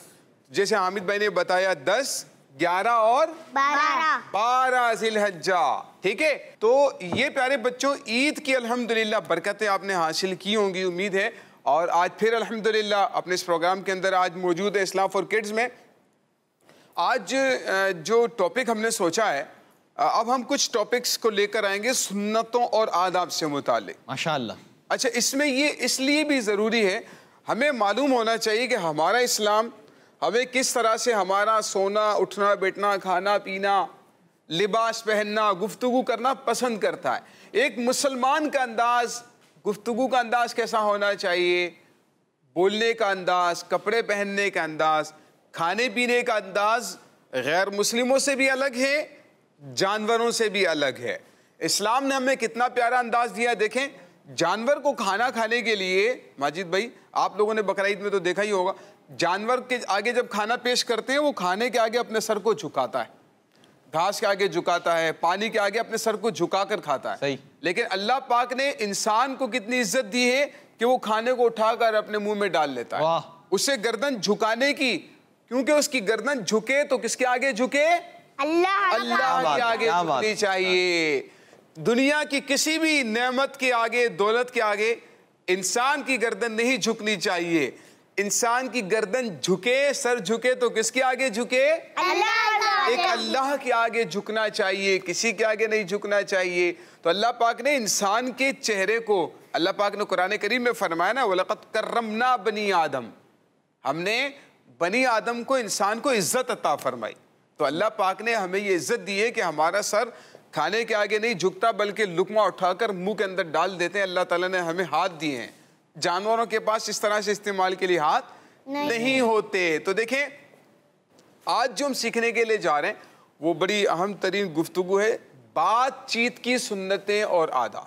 जैसे हामिद भाई ने बताया दस ग्यारह और बारह बारह जिलहजा ठीक है तो ये प्यारे बच्चों ईद की अल्हम्दुलिल्लाह बरकतें आपने हासिल की होंगी उम्मीद है और आज फिर अल्हम्दुलिल्लाह अपने इस प्रोग्राम के अंदर आज मौजूद है इस्लाम फॉर किड्स में आज जो टॉपिक हमने सोचा है अब हम कुछ टॉपिक्स को लेकर आएंगे सुन्नतों और आदाब से मुतल माशा अच्छा इसमें ये इसलिए भी ज़रूरी है हमें मालूम होना चाहिए कि हमारा इस्लाम हमें किस तरह से हमारा सोना उठना बैठना खाना पीना लिबास पहनना गुफ्तु करना पसंद करता है एक मुसलमान का अंदाज़ गुफ्तु का अंदाज़ कैसा होना चाहिए बोलने का अंदाज़ कपड़े पहनने का अंदाज़ खाने पीने का अंदाज़ गैर मुस्लिमों से भी अलग है जानवरों से भी अलग है इस्लाम ने हमें कितना प्यारा अंदाज दिया देखें जानवर को खाना खाने के लिए माजिद भाई आप लोगों ने बकर में तो देखा ही होगा जानवर के आगे जब खाना पेश करते हैं वो खाने के आगे अपने सर को झुकाता है घास के आगे झुकाता है पानी के आगे अपने सर को झुका कर खाता है सही लेकिन अल्लाह पाक ने इंसान को कितनी इज्जत दी है कि वो खाने को उठाकर अपने मुंह में डाल लेता है उसे गर्दन झुकाने की क्योंकि उसकी गर्दन झुके तो किसके आगे झुके अल्लाह अल्लाह के आगे झुकनी चाहिए दुनिया की किसी भी नेमत के आगे दौलत के आगे इंसान की गर्दन नहीं झुकनी चाहिए इंसान की गर्दन झुके सर झुके तो किसके आगे झुके एक अल्लाह के आगे झुकना चाहिए किसी के आगे नहीं झुकना चाहिए तो अल्लाह पाक ने इंसान के चेहरे को अल्लाह पाक ने कुरान करीम में फरमाया ना वलकत करमना बनी आदम हमने बनी आदम को इंसान को इज्जत अता फरमाई तो अल्लाह पाक ने हमें ये इज्जत दी है कि हमारा सर खाने के आगे नहीं झुकता बल्कि लुकमा उठाकर मुंह के अंदर डाल देते हैं अल्लाह ताला ने हमें हाथ दिए हैं जानवरों के पास इस तरह से इस्तेमाल के लिए हाथ नहीं, नहीं होते तो देखें आज जो हम सीखने के लिए जा रहे हैं वो बड़ी अहम तरीन गुफ्तु है बातचीत की सुन्नतें और आदा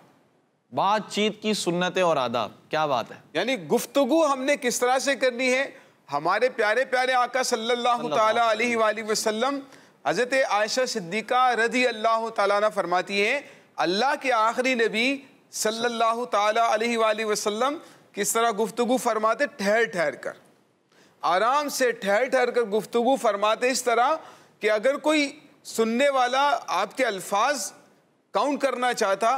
बातचीत की सुन्नतें और आदा क्या बात है यानी गुफ्तगु हमने किस तरह से करनी है हमारे प्यारे प्यारे आका सल्लल्लाहु अलैहि वसल्लम हज़रत आयशा सिद्दीका रदी अल्लाह तला फरमाती हैं अल्लाह के आखिरी नबी सल्लल्लाहु अलैहि वसल्लम किस तरह गुफ्तु फरमाते ठहर ठहर कर आराम से ठहर ठहर कर गुफ्तु फरमाते इस तरह कि अगर कोई सुनने वाला आपके अल्फाज काउंट करना चाहता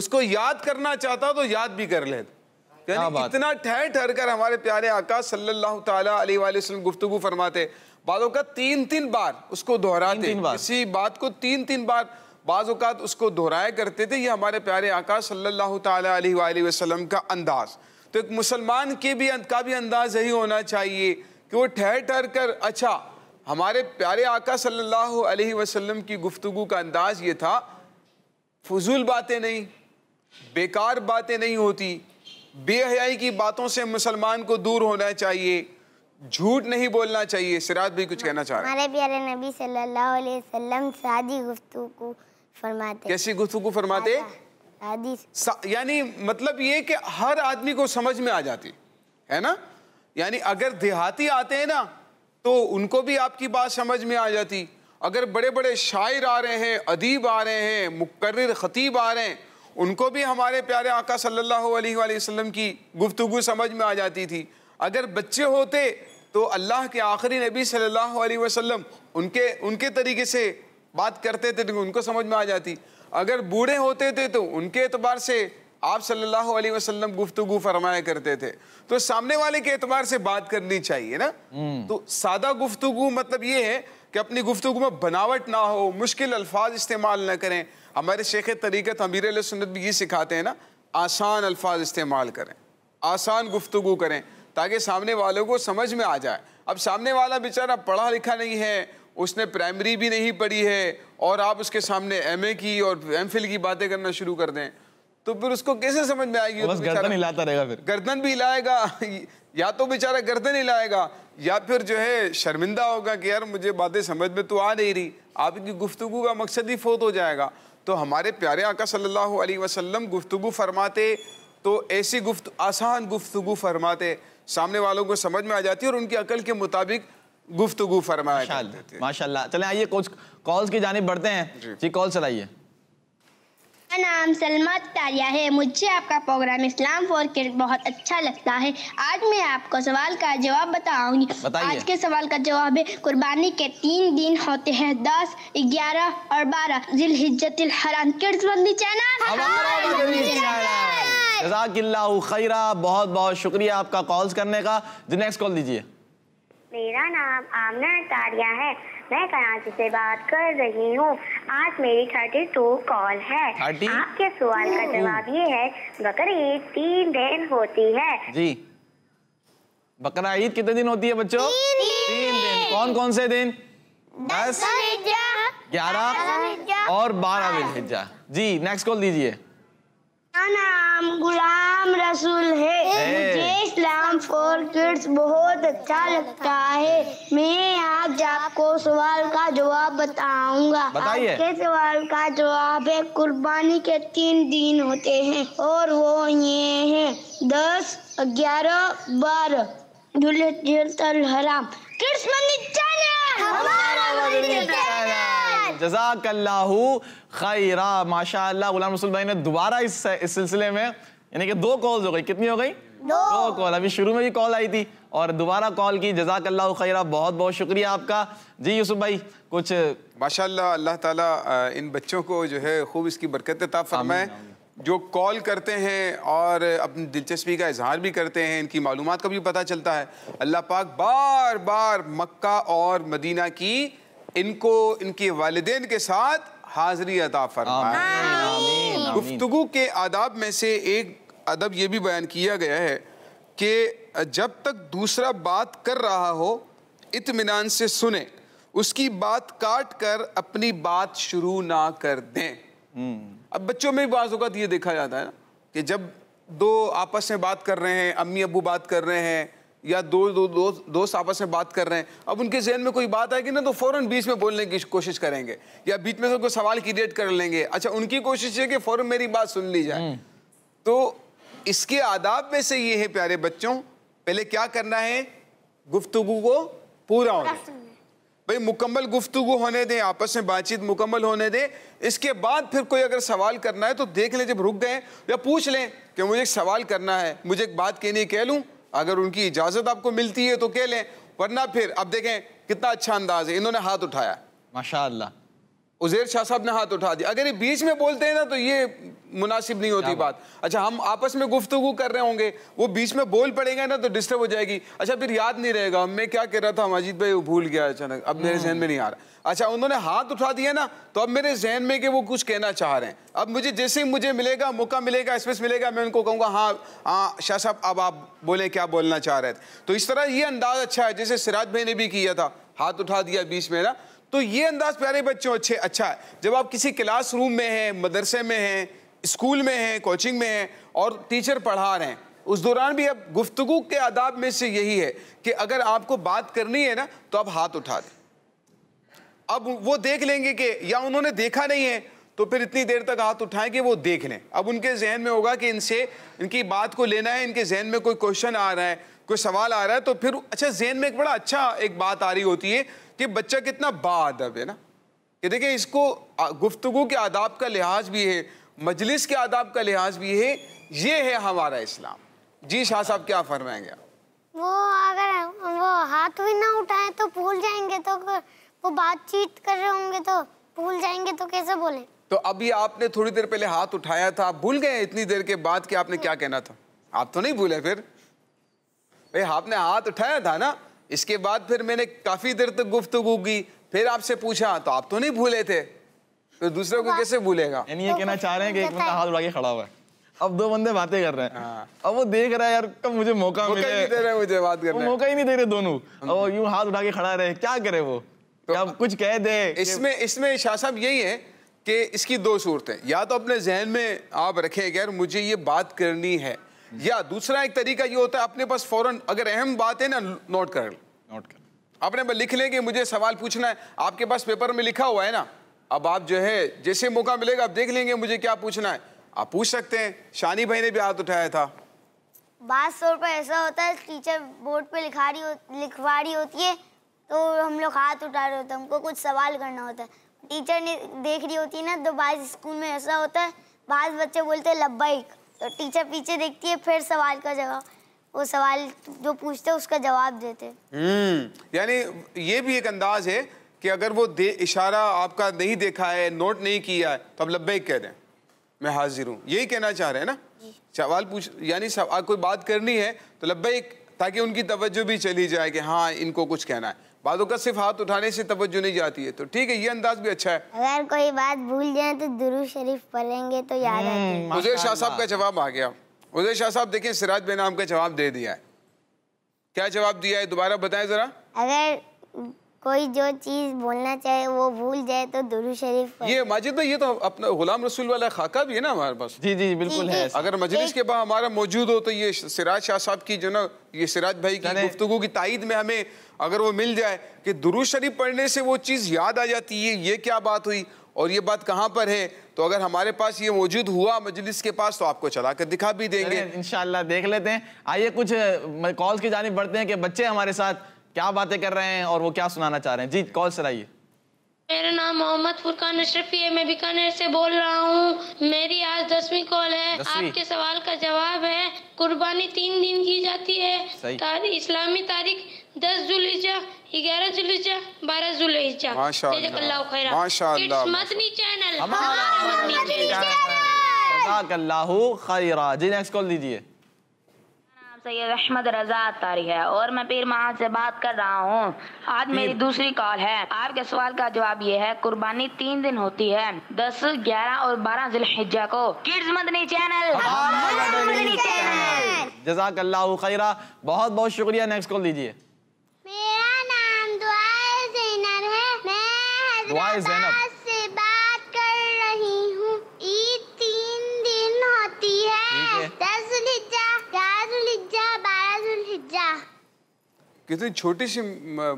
उसको याद करना चाहता तो याद भी कर ले इतना ठहर ठहर कर हमारे प्यारे आका सल्लल्लाहु ताला अलैहि फरमाते बाज़ों का तीन तीन बार उसको दोहराते तीन इसी बात को तीन तीन बार बाज़ात उसको दोहराया करते थे ये हमारे प्यारे आका सल्लल्लाहु वसल्लम का अंदाज़ तो एक मुसलमान के भी का भी अंदाज यही होना चाहिए कि वो ठहर ठहर कर अच्छा हमारे प्यारे आका सल्लल्लाहु अलैहि वसल्लम की गुफ्तु का अंदाज ये था फजूल बातें नहीं बेकार बातें नहीं होती बेहयाई की बातों से मुसलमान को दूर होना चाहिए झूठ नहीं बोलना चाहिए सिराज भी कुछ कहना चाह रहे हमारे प्यारे नबी सल्लल्लाहु अलैहि वसल्लम सादी गुफ्तगू फरमाते कैसी गुफ्तगू फरमाते यानी मतलब ये कि हर आदमी को समझ में आ जाती है ना यानी अगर देहाती आते हैं ना तो उनको भी आपकी बात समझ में आ जाती अगर बड़े बड़े शायर आ रहे हैं अदीब आ रहे हैं मुकर ख़तीब आ रहे हैं उनको भी हमारे प्यारे आका सल्लल्लाहु अलैहि वसल्लम की गुफ्तगु समझ में आ जाती थी अगर बच्चे होते तो अल्लाह के आखिरी नबी सल्लल्लाहु अलैहि वसल्लम उनके उनके तरीके से बात करते थे तो उनको समझ में आ जाती अगर बूढ़े होते थे तो उनके एतबार से आप सल्लल्लाहु अलैहि वसल्लम गुफ्तगु फरमाया करते थे तो सामने वाले के एतबार से बात करनी चाहिए ना हम्म। तो सादा गुफ्तगु मतलब ये है कि अपनी गुफ्तगु में बनावट ना हो मुश्किल अल्फाज इस्तेमाल ना करें हमारे शेख तरीक़त अमीर सुन्नत भी ये सिखाते हैं ना आसान अल्फाज इस्तेमाल करें आसान गुफ्तगु करें ताकि सामने वालों को समझ में आ जाए अब सामने वाला बेचारा पढ़ा लिखा नहीं है उसने प्राइमरी भी नहीं पढ़ी है और आप उसके सामने ए की और फिल की बातें करना शुरू कर दें तो फिर उसको कैसे समझ में आएगी बस तो गर्दन हिलाता रहेगा फिर गर्दन भी हिलाएगा या तो बेचारा गर्दन हिलाएगा या फिर जो है शर्मिंदा होगा कि यार मुझे बातें समझ में तो आ नहीं रही आपकी गुफ्तु का मकसद ही फोत हो जाएगा तो हमारे प्यारे आका सल्लल्लाहु अलैहि वसल्लम गुफ्तु फरमाते तो ऐसी गुफ्त आसान गुफ्तु फरमाते सामने वालों को समझ में आ जाती है और उनकी अकल के मुताबिक गुफ्तु माशा चले आइए कॉल्स की जानी बढ़ते हैं जी कॉल चलाइए मेरा नाम सलमा तारिया है मुझे आपका प्रोग्राम इस्लाम फॉर किड बहुत अच्छा लगता है आज मैं आपको सवाल का जवाब बताऊंगी आज के सवाल का जवाब है कुर्बानी के तीन दिन होते हैं दस ग्यारह और बारह जिल हिज्जतिल हराम किड्स बंदी चैनल बहुत बहुत शुक्रिया आपका कॉल्स करने का जी नेक्स्ट कॉल दीजिए मेरा नाम आमना आचार्या है मैं कराची से बात कर रही हूँ आज मेरी थर्टी टू कॉल है आपके सवाल का जवाब ये है बकर ईद तीन दिन होती है जी बकरा ईद कितने दिन होती है बच्चों तीन दिन कौन कौन से दिन दस ग्यारह और बारह दिन जी नेक्स्ट कॉल दीजिए मेरा नाम गुलाम रसूल है मुझे इस्लाम फॉर किड्स बहुत अच्छा लगता है मैं आज आपको सवाल का जवाब बताऊंगा आपके सवाल का जवाब है कुर्बानी के तीन दिन होते हैं और वो ये हैं दस ग्यारह बारह दुल्हन जियलतल हराम किड्स मनी चैनल हमारा मनी चैनल जजाकल्लाहु खैरा माशाल्लाह गुलाम रसूल भाई ने दोबारा इस इस सिलसिले में यानी कि दो कॉल्स हो गई कितनी हो गई दो, कॉल अभी शुरू में भी कॉल आई थी और दोबारा कॉल की जजाक अल्लाह खैरा बहुत बहुत शुक्रिया आपका जी यूसुफ भाई कुछ माशाल्लाह अल्लाह ताला इन बच्चों को जो है खूब इसकी बरकत फरमाए जो कॉल करते हैं और अपनी दिलचस्पी का इजहार भी करते हैं इनकी मालूम का भी पता चलता है अल्लाह पाक बार बार मक्का और मदीना की इनको इनके वालदे के साथ हाजिरी अदा फरमाए गुफ्तु के आदाब में से एक अदब ये भी बयान किया गया है कि जब तक दूसरा बात कर रहा हो इतमान से सुने उसकी बात काट कर अपनी बात शुरू ना कर दें हम्म। अब बच्चों में भी बाज़ अवत ये देखा जाता है ना कि जब दो आपस में बात कर रहे हैं अम्मी अबू बात कर रहे हैं या दो दो दोस्त आपस में बात कर रहे हैं अब उनके जहन में कोई बात आएगी ना तो फ़ौरन बीच में बोलने की कोशिश करेंगे या बीच में से कोई सवाल क्रिएट कर लेंगे अच्छा उनकी कोशिश है कि फ़ौरन मेरी बात सुन ली जाए हम्म। तो इसके आदाब में से ये है प्यारे बच्चों पहले क्या करना है गुफ्तु को पूरा होना भाई मुकम्मल गुफ्तु होने दें आपस में बातचीत मुकम्मल होने दें इसके बाद फिर कोई अगर सवाल करना है तो देख लें जब रुक गए या पूछ लें कि मुझे एक सवाल करना है मुझे एक बात कहनी कह लूँ अगर उनकी इजाज़त आपको मिलती है तो कह लें वरना फिर अब देखें कितना अच्छा अंदाज है इन्होंने हाथ उठाया माशा उजेर शाह साहब ने हाथ उठा दिया अगर ये बीच में बोलते हैं ना तो ये मुनासिब नहीं होती बात अच्छा हम आपस में गुफ्तगु कर रहे होंगे वो बीच में बोल पड़ेगा ना तो डिस्टर्ब हो जाएगी अच्छा फिर याद नहीं रहेगा मैं क्या कह रहा था मजीद भाई वो भूल गया अचानक अब मेरे जहन में नहीं आ रहा अच्छा उन्होंने हाथ उठा दिया ना तो अब मेरे जहन में कि वो कुछ कहना चाह रहे हैं अब मुझे जैसे ही मुझे मिलेगा मौका मिलेगा स्पेस मिलेगा मैं उनको कहूँगा हाँ हाँ शाह साहब अब आप बोले क्या बोलना चाह रहे थे तो इस तरह ये अंदाज अच्छा है जैसे सिराज भाई ने भी किया था हाथ उठा दिया बीच में ना तो ये अंदाज प्यारे बच्चों अच्छे अच्छा है जब आप किसी क्लास रूम में हैं मदरसे में हैं स्कूल में हैं कोचिंग में हैं और टीचर पढ़ा रहे हैं उस दौरान भी अब गुफ्तगु के आदाब में से यही है कि अगर आपको बात करनी है ना तो आप हाथ उठा दें अब वो देख लेंगे कि या उन्होंने देखा नहीं है तो फिर इतनी देर तक हाथ उठाएं कि वो देख लें अब उनके जहन में होगा कि इनसे इनकी बात को लेना है इनके जहन में कोई क्वेश्चन आ रहा है कोई सवाल आ रहा है तो फिर अच्छा जेन में एक बड़ा अच्छा एक बात आ रही होती है कि बच्चा कितना अदब है ना कि देखिए इसको गुफ्तगु के आदाब का लिहाज भी है मजलिस के आदाब का लिहाज भी है ये है हमारा इस्लाम जी शाह साहब क्या फरमाएंगे वो अगर वो हाथ भी ना उठाए तो भूल जाएंगे तो वो बातचीत कर रहे होंगे तो भूल जाएंगे तो कैसे बोले तो अभी आपने थोड़ी देर पहले हाथ उठाया था आप भूल गए इतनी देर के बाद कि आपने क्या कहना था आप तो नहीं भूले फिर भाई आपने हाथ उठाया था ना इसके बाद फिर मैंने काफ़ी देर तक गुफ्तगु की फिर आपसे पूछा तो आप तो नहीं भूले थे तो दूसरे को कैसे भूलेगा यानी ये तो कहना चाह रहे हैं कि एक बंदा हाथ उठा के खड़ा हुआ है अब दो बंदे बातें कर रहे हैं हाँ। अब वो देख रहा है यार कब मुझे मौका मिले नहीं दे रहे मुझे बात करने मौका ही नहीं दे रहे दोनों और यूं हाथ उठा के खड़ा रहे क्या करे वो अब तो कुछ कह दे इसमें इसमें शाह साहब यही है कि इसकी दो सूरतें या तो अपने जहन में आप रखें यार मुझे ये बात करनी है या दूसरा एक तरीका ये होता है अपने पास फौरन अगर अहम बात है ना नोट कर नोट कर पास लिख लें कि मुझे सवाल पूछना है आपके पास पेपर में लिखा हुआ है ना अब आप जो है जैसे मौका मिलेगा आप देख लेंगे मुझे क्या पूछना है आप पूछ सकते हैं शानी भाई ने भी हाथ उठाया था बास तौर पर ऐसा होता है टीचर बोर्ड पे लिखा रही लिखवा रही होती है तो हम लोग हाथ उठा रहे होते हैं हमको कुछ सवाल करना होता है टीचर ने देख रही होती है ना तो बाज स्कूल में ऐसा होता है बाज बच्चे बोलते हैं लब्बाइक तो टीचर पीछे देखती है फिर सवाल का जवाब वो सवाल जो पूछते उसका जवाब देते हम्म यानी ये भी एक अंदाज है कि अगर वो दे इशारा आपका नहीं देखा है नोट नहीं किया है तो आप लब्बैक कह दें मैं हाजिर हूँ यही कहना चाह रहे हैं ना सवाल पूछ यानी सवाल कोई बात करनी है तो लब्बैक ताकि उनकी तवज्जो भी चली जाए कि हाँ इनको कुछ कहना है बातों का सिर्फ हाथ उठाने से तवज्जो नहीं जाती है तो ठीक है ये अंदाज भी अच्छा है अगर कोई बात भूल जाए तो दुरू शरीफ पढ़ेंगे तो याद हम्म, उजैर शाह साहब का जवाब आ गया उजैर शाह साहब देखिए सिराज बेनाम का जवाब दे दिया है क्या जवाब दिया है दोबारा बताएं जरा अगर कोई जो चीज बोलना चाहे वो भूल जाए तो दुरू शरीफ ये माजिद भाई ये तो अपना गुलाम रसूल वाला खाका भी है ना हमारे पास जी जी बिल्कुल जी, है जी, अगर मजलिस के बाद हमारा मौजूद हो तो ये सिराज शाह साहब की जो ना ये सिराज भाई की गुफ्तु की तायद में हमें अगर वो मिल जाए कि दुरू शरीफ पढ़ने से वो चीज़ याद आ जाती है ये क्या बात हुई और ये बात कहाँ पर है तो अगर हमारे पास ये मौजूद हुआ मजलिस के पास तो आपको चला कर दिखा भी देंगे इन देख लेते हैं आइए कुछ कॉल की जानब बढ़ते हैं कि बच्चे हमारे साथ क्या बातें कर रहे हैं और वो क्या सुनाना चाह रहे हैं जी कॉल सर आइए मेरा नाम मोहम्मद फुरकान अशरफी है मैं बीकानेर से बोल रहा हूँ मेरी आज दसवीं कॉल है आपके सवाल का जवाब है कुर्बानी तीन दिन की जाती है तार, इस्लामी तारीख दस जुलिजा ग्यारह जुलिजा बारह जुलिजा Madani channel ji next call दीजिए सैयद अहमद रजा अतारी है और मैं पीर महा से बात कर रहा हूँ आज मेरी दूसरी कॉल है आपके सवाल का जवाब ये है कुर्बानी तीन दिन होती है दस ग्यारह और बारह जिलहिजा को किड्स मदनी चैनल जजाक अल्लाह खैरा बहुत बहुत शुक्रिया नेक्स्ट कॉल दीजिए मेरा नाम दुआ जैनब है मैं दुआ जैनब कितनी छोटी सी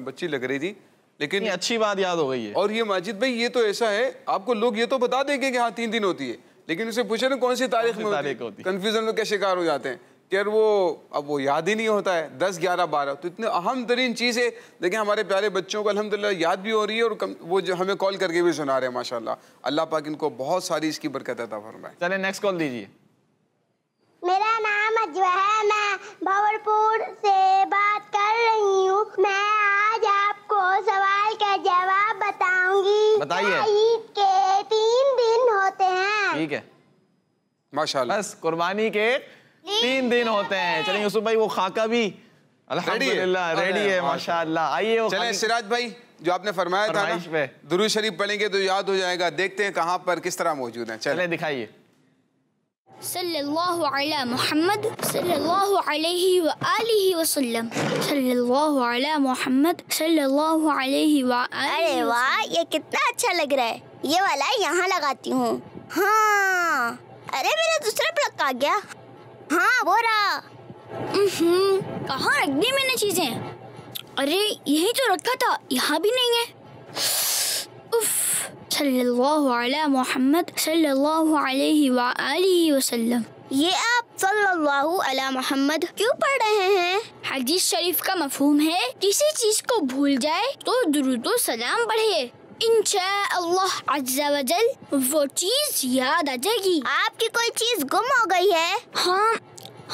बच्ची लग रही थी लेकिन अच्छी बात याद हो गई है और ये माजिद भाई ये तो ऐसा है आपको लोग ये तो बता देंगे कि हाँ तीन दिन होती है लेकिन उसे पूछे ना कौन सी तारीख में कन्फ्यूजन में कैसे शिकार हो जाते हैं कि यार वो अब वो याद ही नहीं होता है दस ग्यारह बारह तो इतने अहम तरीन चीज़ है देखिए हमारे प्यारे बच्चों को अलहमदिल्ला याद भी हो रही है और कम, वो जो हमें कॉल करके भी सुना रहे हैं माशाल्लाह अल्लाह पाक इनको बहुत सारी इसकी बरकत अता फरमाए चले नेक्स्ट कॉल दीजिए मेरा नाम अजवा है मैं भवरपुर से बात कर रही हूँ मैं आज आपको सवाल का जवाब बताऊंगी बताइए ईद के तीन दिन होते हैं ठीक है माशाल्लाह बस कुर्बानी के तीन दिन होते हैं चलिए यूसुफ भाई वो खाका भी अल्हम्दुलिल्लाह रेडी है माशाल्लाह आइए चले सिराज भाई जो आपने फरमाया था ना दुरू शरीफ पढ़ेंगे तो याद हो जाएगा देखते हैं कहाँ पर किस तरह मौजूद है चले दिखाइए सल्लल्लाहु अला मोहम्मद सल्लल्लाहु अलैहि व आलिहि वसल्लम सल्लल्लाहु अला मोहम्मद सल्लल्लाहु अलैहि व अरे वाह ये कितना अच्छा लग रहा है ये वाला यहाँ लगाती हूँ हाँ अरे मेरा दूसरा प्लग आ गया हाँ वो रहा कहाँ रख दी मैंने चीज़ें अरे यही तो रखा था यहाँ भी नहीं है उफ सल्लल्लाहु अलैहि मोहम्मद सल्लल्लाहु अलैहि वआलि वसल्लम ये आप सल्लल्लाहु अलैहि मोहम्मद क्यों पढ़ रहे हैं हदीस शरीफ का मफहूम है किसी चीज को भूल जाए तो दुरुद सलाम पढ़े इनशा अल्लाह वजल वो चीज याद आ जाएगी आपकी कोई चीज गुम हो गई है हाँ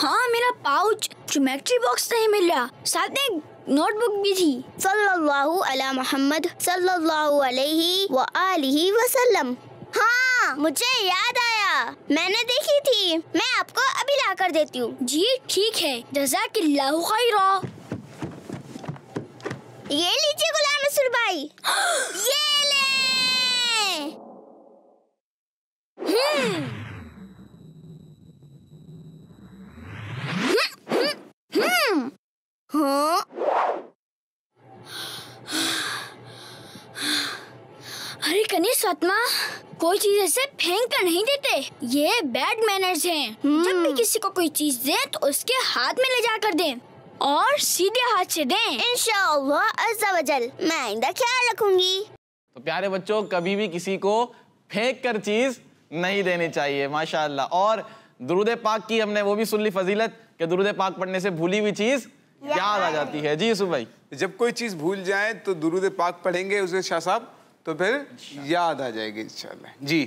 हाँ मेरा पाउच ज्योमेट्री बॉक्स नहीं मिला साथ में नोटबुक भी थी सल्लल्लाहु अला मोहम्मद सल्लल्लाहु अलैहि व आलिहि वसल्लम हाँ मुझे याद आया मैंने देखी थी मैं आपको अभी ला कर देती हूँ जी ठीक है जजाकिल्लाहु खैरा ये लीजिए गुलाम रसूल भाई ये ले हम्म, हम्म।, हम्म। हाँ। अरे कनिष आत्मा कोई चीज ऐसे फेंक कर नहीं देते ये बैड मैनर्स हैं। जब भी हम्म। किसी को कोई चीज दे तो उसके हाथ में ले जाकर दें और सीधे हाथ से दें। इंशाल्लाह मैं आइंदा ख्याल रखूंगी तो प्यारे बच्चों कभी भी किसी को फेंक कर चीज नहीं देनी चाहिए माशाल्लाह और दुरुद पाक की हमने वो भी सुन ली फजीलत कि दुरुद पाक पढ़ने से भूली हुई चीज याद आ जाती है जी सुबह जब कोई चीज भूल जाए तो दुरुद पाक पढ़ेंगे उसे शाह साहब तो फिर अच्छा। याद आ जाएगी इंशाल्लाह जी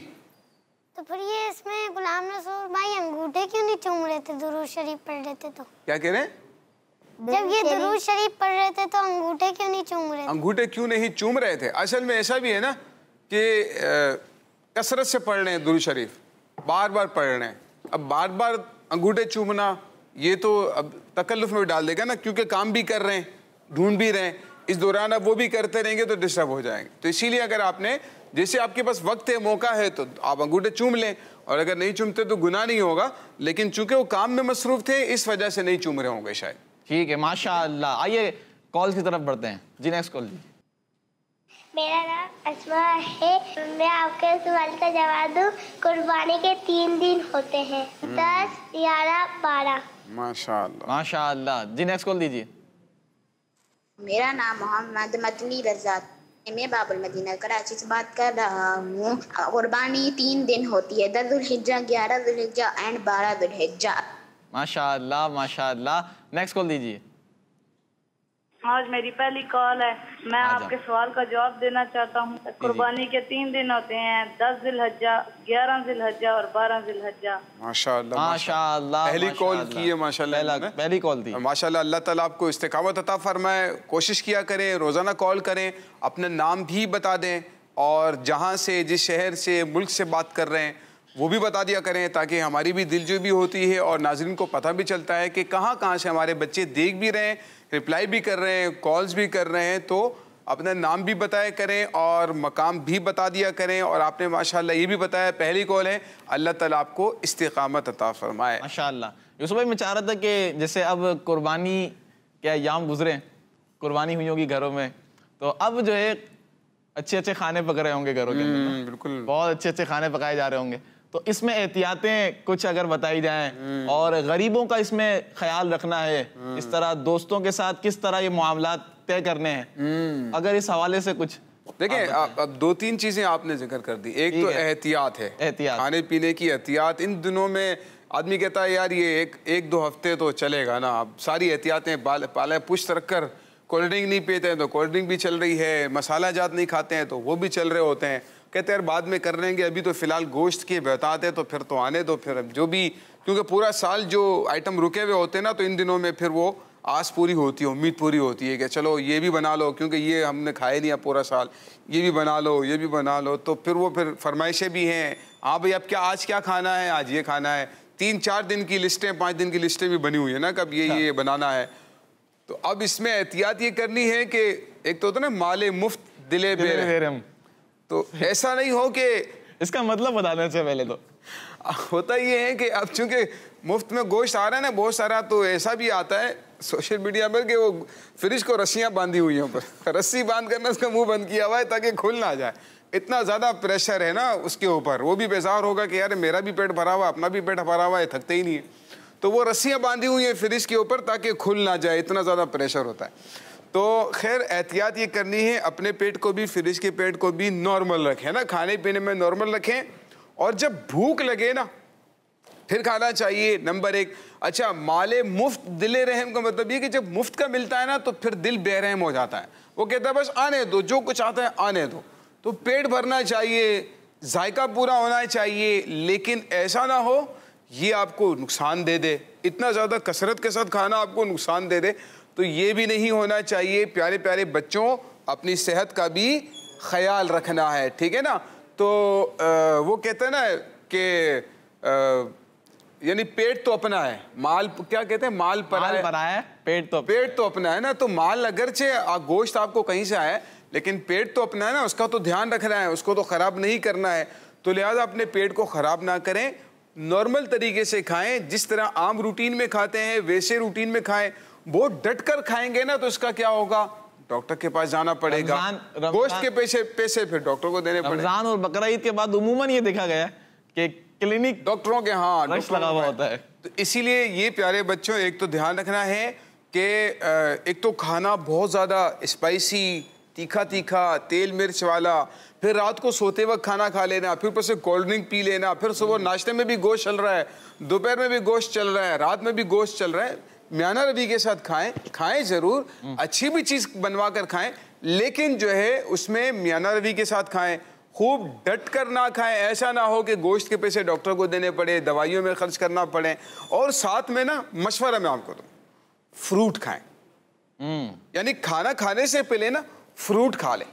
तो फिर ये इसमें गुलाम रसूल भाई अंगूठे क्यों नहीं चूम रहे थे दुरूद शरीफ पढ़ रहे थे तो क्या कह रहे जब ये दुरूद शरीफ पढ़ रहे थे तो अंगूठे क्यों नहीं चूम रहे अंगूठे क्यों नहीं चूम रहे थे असल में ऐसा भी है ना कि कसरत से पढ़ रहे हैं दुरूद शरीफ बार बार पढ़ रहे हैं अब बार बार अंगूठे चूमना ये तो अब तकल्लुफ में डाल देगा ना क्योंकि काम भी कर रहे हैं ढूंढ भी रहे हैं इस दौरान आप वो भी करते रहेंगे तो डिस्टर्ब हो जाएंगे तो इसीलिए अगर आपने जैसे आपके पास वक्त है मौका है तो आप अंगूठे चूम लें और अगर नहीं चूमते तो गुना नहीं होगा लेकिन चूंकि वो काम में मसरूफ थे इस वजह से नहीं चूम रहे होंगे शायद ठीक है माशाल्लाह आइए कॉल की तरफ बढ़ते हैं जी नेक्स्ट कॉल जी मेरा नाम असमा है मैं आपके सवाल का जवाब दूं कुर्बानी के तीन दिन होते हैं हम्म। दस ग्यारह बारह माशा माशा जी नेक्स्ट कॉल दीजिए मेरा नाम मोहम्मद मतनी रजा मैं बाबुल मदीना कराची से बात कर रहा हूँ कुरबानी तीन दिन होती है दस दुल्हिजा ग्यारह दुल्हिजा एंड बारह दुल्हिजा माशा माशा नेक्स्ट कॉल दीजिए आज मेरी पहली कॉल है मैं आपके सवाल का जवाब देना चाहता हूँ कुर्बानी के तीन दिन होते हैं दस दिल हज्जा ग्यारह दिल हज्जा और बारह दिल हज्जा माशाल्लाह माशाल्लाह पहली कॉल की है माशाल्लाह पहली कॉल दी माशाल्लाह अल्लाह ताला आपको इस्तेकामत अता फरमाए कोशिश किया करें रोज़ाना कॉल करें अपना नाम भी बता दें और जहाँ से जिस शहर से मुल्क से बात कर रहे हैं वो भी बता दिया करें ताकि हमारी भी भी होती है और नाजरन को पता भी चलता है कि कहाँ कहाँ से हमारे बच्चे देख भी रहे हैं रिप्लाई भी कर रहे हैं कॉल्स भी कर रहे हैं तो अपना नाम भी बताया करें और मकाम भी बता दिया करें और आपने माशाल्लाह ये भी बताया पहली कॉल है अल्लाह ताला आपको इस्तेकामत अता फरमाए माशाल्लाह यूसुफ भाई मैं चाह रहा था कि जैसे अब कुर्बानी क्या याम गुजरे कुर्बानी हुई होगी घरों में तो अब जो है अच्छे अच्छे खाने पक रहे होंगे घरों के हम्म, बिल्कुल बहुत अच्छे अच्छे खाने पकाए जा रहे होंगे तो इसमें एहतियातें कुछ अगर बताई जाए हम्म। और गरीबों का इसमें ख्याल रखना है हम्म। इस तरह दोस्तों के साथ किस तरह ये मामला तय करने हैं हम्म। अगर इस हवाले से कुछ देखिए अब दो तीन चीजें आपने जिक्र कर दी एक तो एहतियात है एहतियात खाने पीने की एहतियात इन दिनों में आदमी कहता है यार ये एक एक दो हफ्ते तो चलेगा ना अब सारी एहतियातें पाले पालें पुश रख कर कोल्ड ड्रिंक नहीं पीते हैं तो कोल्ड ड्रिंक भी चल रही है मसाला जात नहीं खाते हैं तो वो भी चल रहे होते हैं कहते यार बाद में कर लेंगे अभी तो फिलहाल गोश्त के बहताते तो फिर तो आने दो फिर जो भी क्योंकि पूरा साल जो आइटम रुके हुए होते हैं ना तो इन दिनों में फिर वो आस पूरी होती है उम्मीद पूरी होती है कि चलो ये भी बना लो क्योंकि ये हमने खाए नहीं अब पूरा साल ये भी बना लो ये भी बना लो तो फिर वो फिर फरमाइशें भी हैं हाँ भाई अब क्या आज क्या खाना है आज ये खाना है तीन चार दिन की लिस्टें पाँच दिन की लिस्टें भी बनी हुई है ना कब ये ये हाँ। बनाना है तो अब इसमें एहतियात ये करनी है कि एक तो होता है ना माले मुफ्त दिले बेरहम तो ऐसा नहीं हो कि इसका मतलब बताने से पहले तो होता ये है कि अब चूंकि मुफ्त में गोश्त आ रहा है ना बहुत सारा तो ऐसा भी आता है सोशल मीडिया पर कि वो फ्रिज को रस्सियाँ बांधी हुई हैं ऊपर रस्सी बांध कर ना उसका मुंह बंद किया हुआ है ताकि खुल ना जाए इतना ज़्यादा प्रेशर है ना उसके ऊपर वो भी बेजार होगा कि यार मेरा भी पेट भरा हुआ अपना भी पेट भरा हुआ है थकते ही नहीं है तो वो रस्सियाँ बांधी हुई हैं फ्रिज के ऊपर ताकि खुल ना जाए इतना ज़्यादा प्रेशर होता है तो खैर एहतियात ये करनी है अपने पेट को भी फ्रिज के पेट को भी नॉर्मल रखें ना खाने पीने में नॉर्मल रखें और जब भूख लगे ना फिर खाना चाहिए नंबर एक अच्छा माले मुफ्त दिल रहम का मतलब ये कि जब मुफ्त का मिलता है ना तो फिर दिल बेरहम हो जाता है वो कहता है बस आने दो जो कुछ आता है आने दो तो पेट भरना चाहिए जायका पूरा होना चाहिए लेकिन ऐसा ना हो ये आपको नुकसान दे दे इतना ज़्यादा कसरत के साथ खाना आपको नुकसान दे दे तो ये भी नहीं होना चाहिए प्यारे प्यारे बच्चों अपनी सेहत का भी ख्याल रखना है ठीक है ना तो आ, वो कहते हैं ना कि यानी पेट तो अपना है माल क्या कहते हैं माल पर माल है पेट तो पेट तो अपना है ना तो माल अगरचे गोश्त आपको कहीं से आए लेकिन पेट तो अपना है ना उसका तो ध्यान रखना है उसको तो ख़राब नहीं करना है तो लिहाजा अपने पेट को ख़राब ना करें नॉर्मल तरीके से खाएं जिस तरह आम रूटीन में खाते हैं वैसे रूटीन में खाएं वो डट कर खाएंगे ना तो इसका क्या होगा डॉक्टर के पास जाना पड़ेगा गोश्त के पैसे पैसे फिर डॉक्टर को देने रमजान और बकरा ईद के बाद उमूमन ये देखा गया कि क्लिनिक डॉक्टरों के हाँ रश लगा हुआ होता है तो इसीलिए ये प्यारे बच्चों एक तो ध्यान रखना है कि एक तो खाना बहुत ज़्यादा स्पाइसी तीखा तीखा तेल मिर्च वाला फिर रात को सोते वक्त खाना खा लेना फिर ऊपर से कोल्ड ड्रिंक पी लेना फिर सुबह नाश्ते में भी गोश्त चल रहा है दोपहर में भी गोश्त चल रहा है रात में भी गोश्त चल रहा है म्याना रबी के साथ खाएं खाएं ज़रूर अच्छी भी चीज़ बनवा कर खाएं लेकिन जो है उसमें म्याना रबी के साथ खाएं खूब डट कर ना खाएं ऐसा ना हो कि गोश्त के पैसे डॉक्टर को देने पड़े दवाइयों में खर्च करना पड़े और साथ में ना मशवरा मैं आपको दूँ फ्रूट खाएं हम्म। यानी खाना खाने से पहले ना फ्रूट खा लें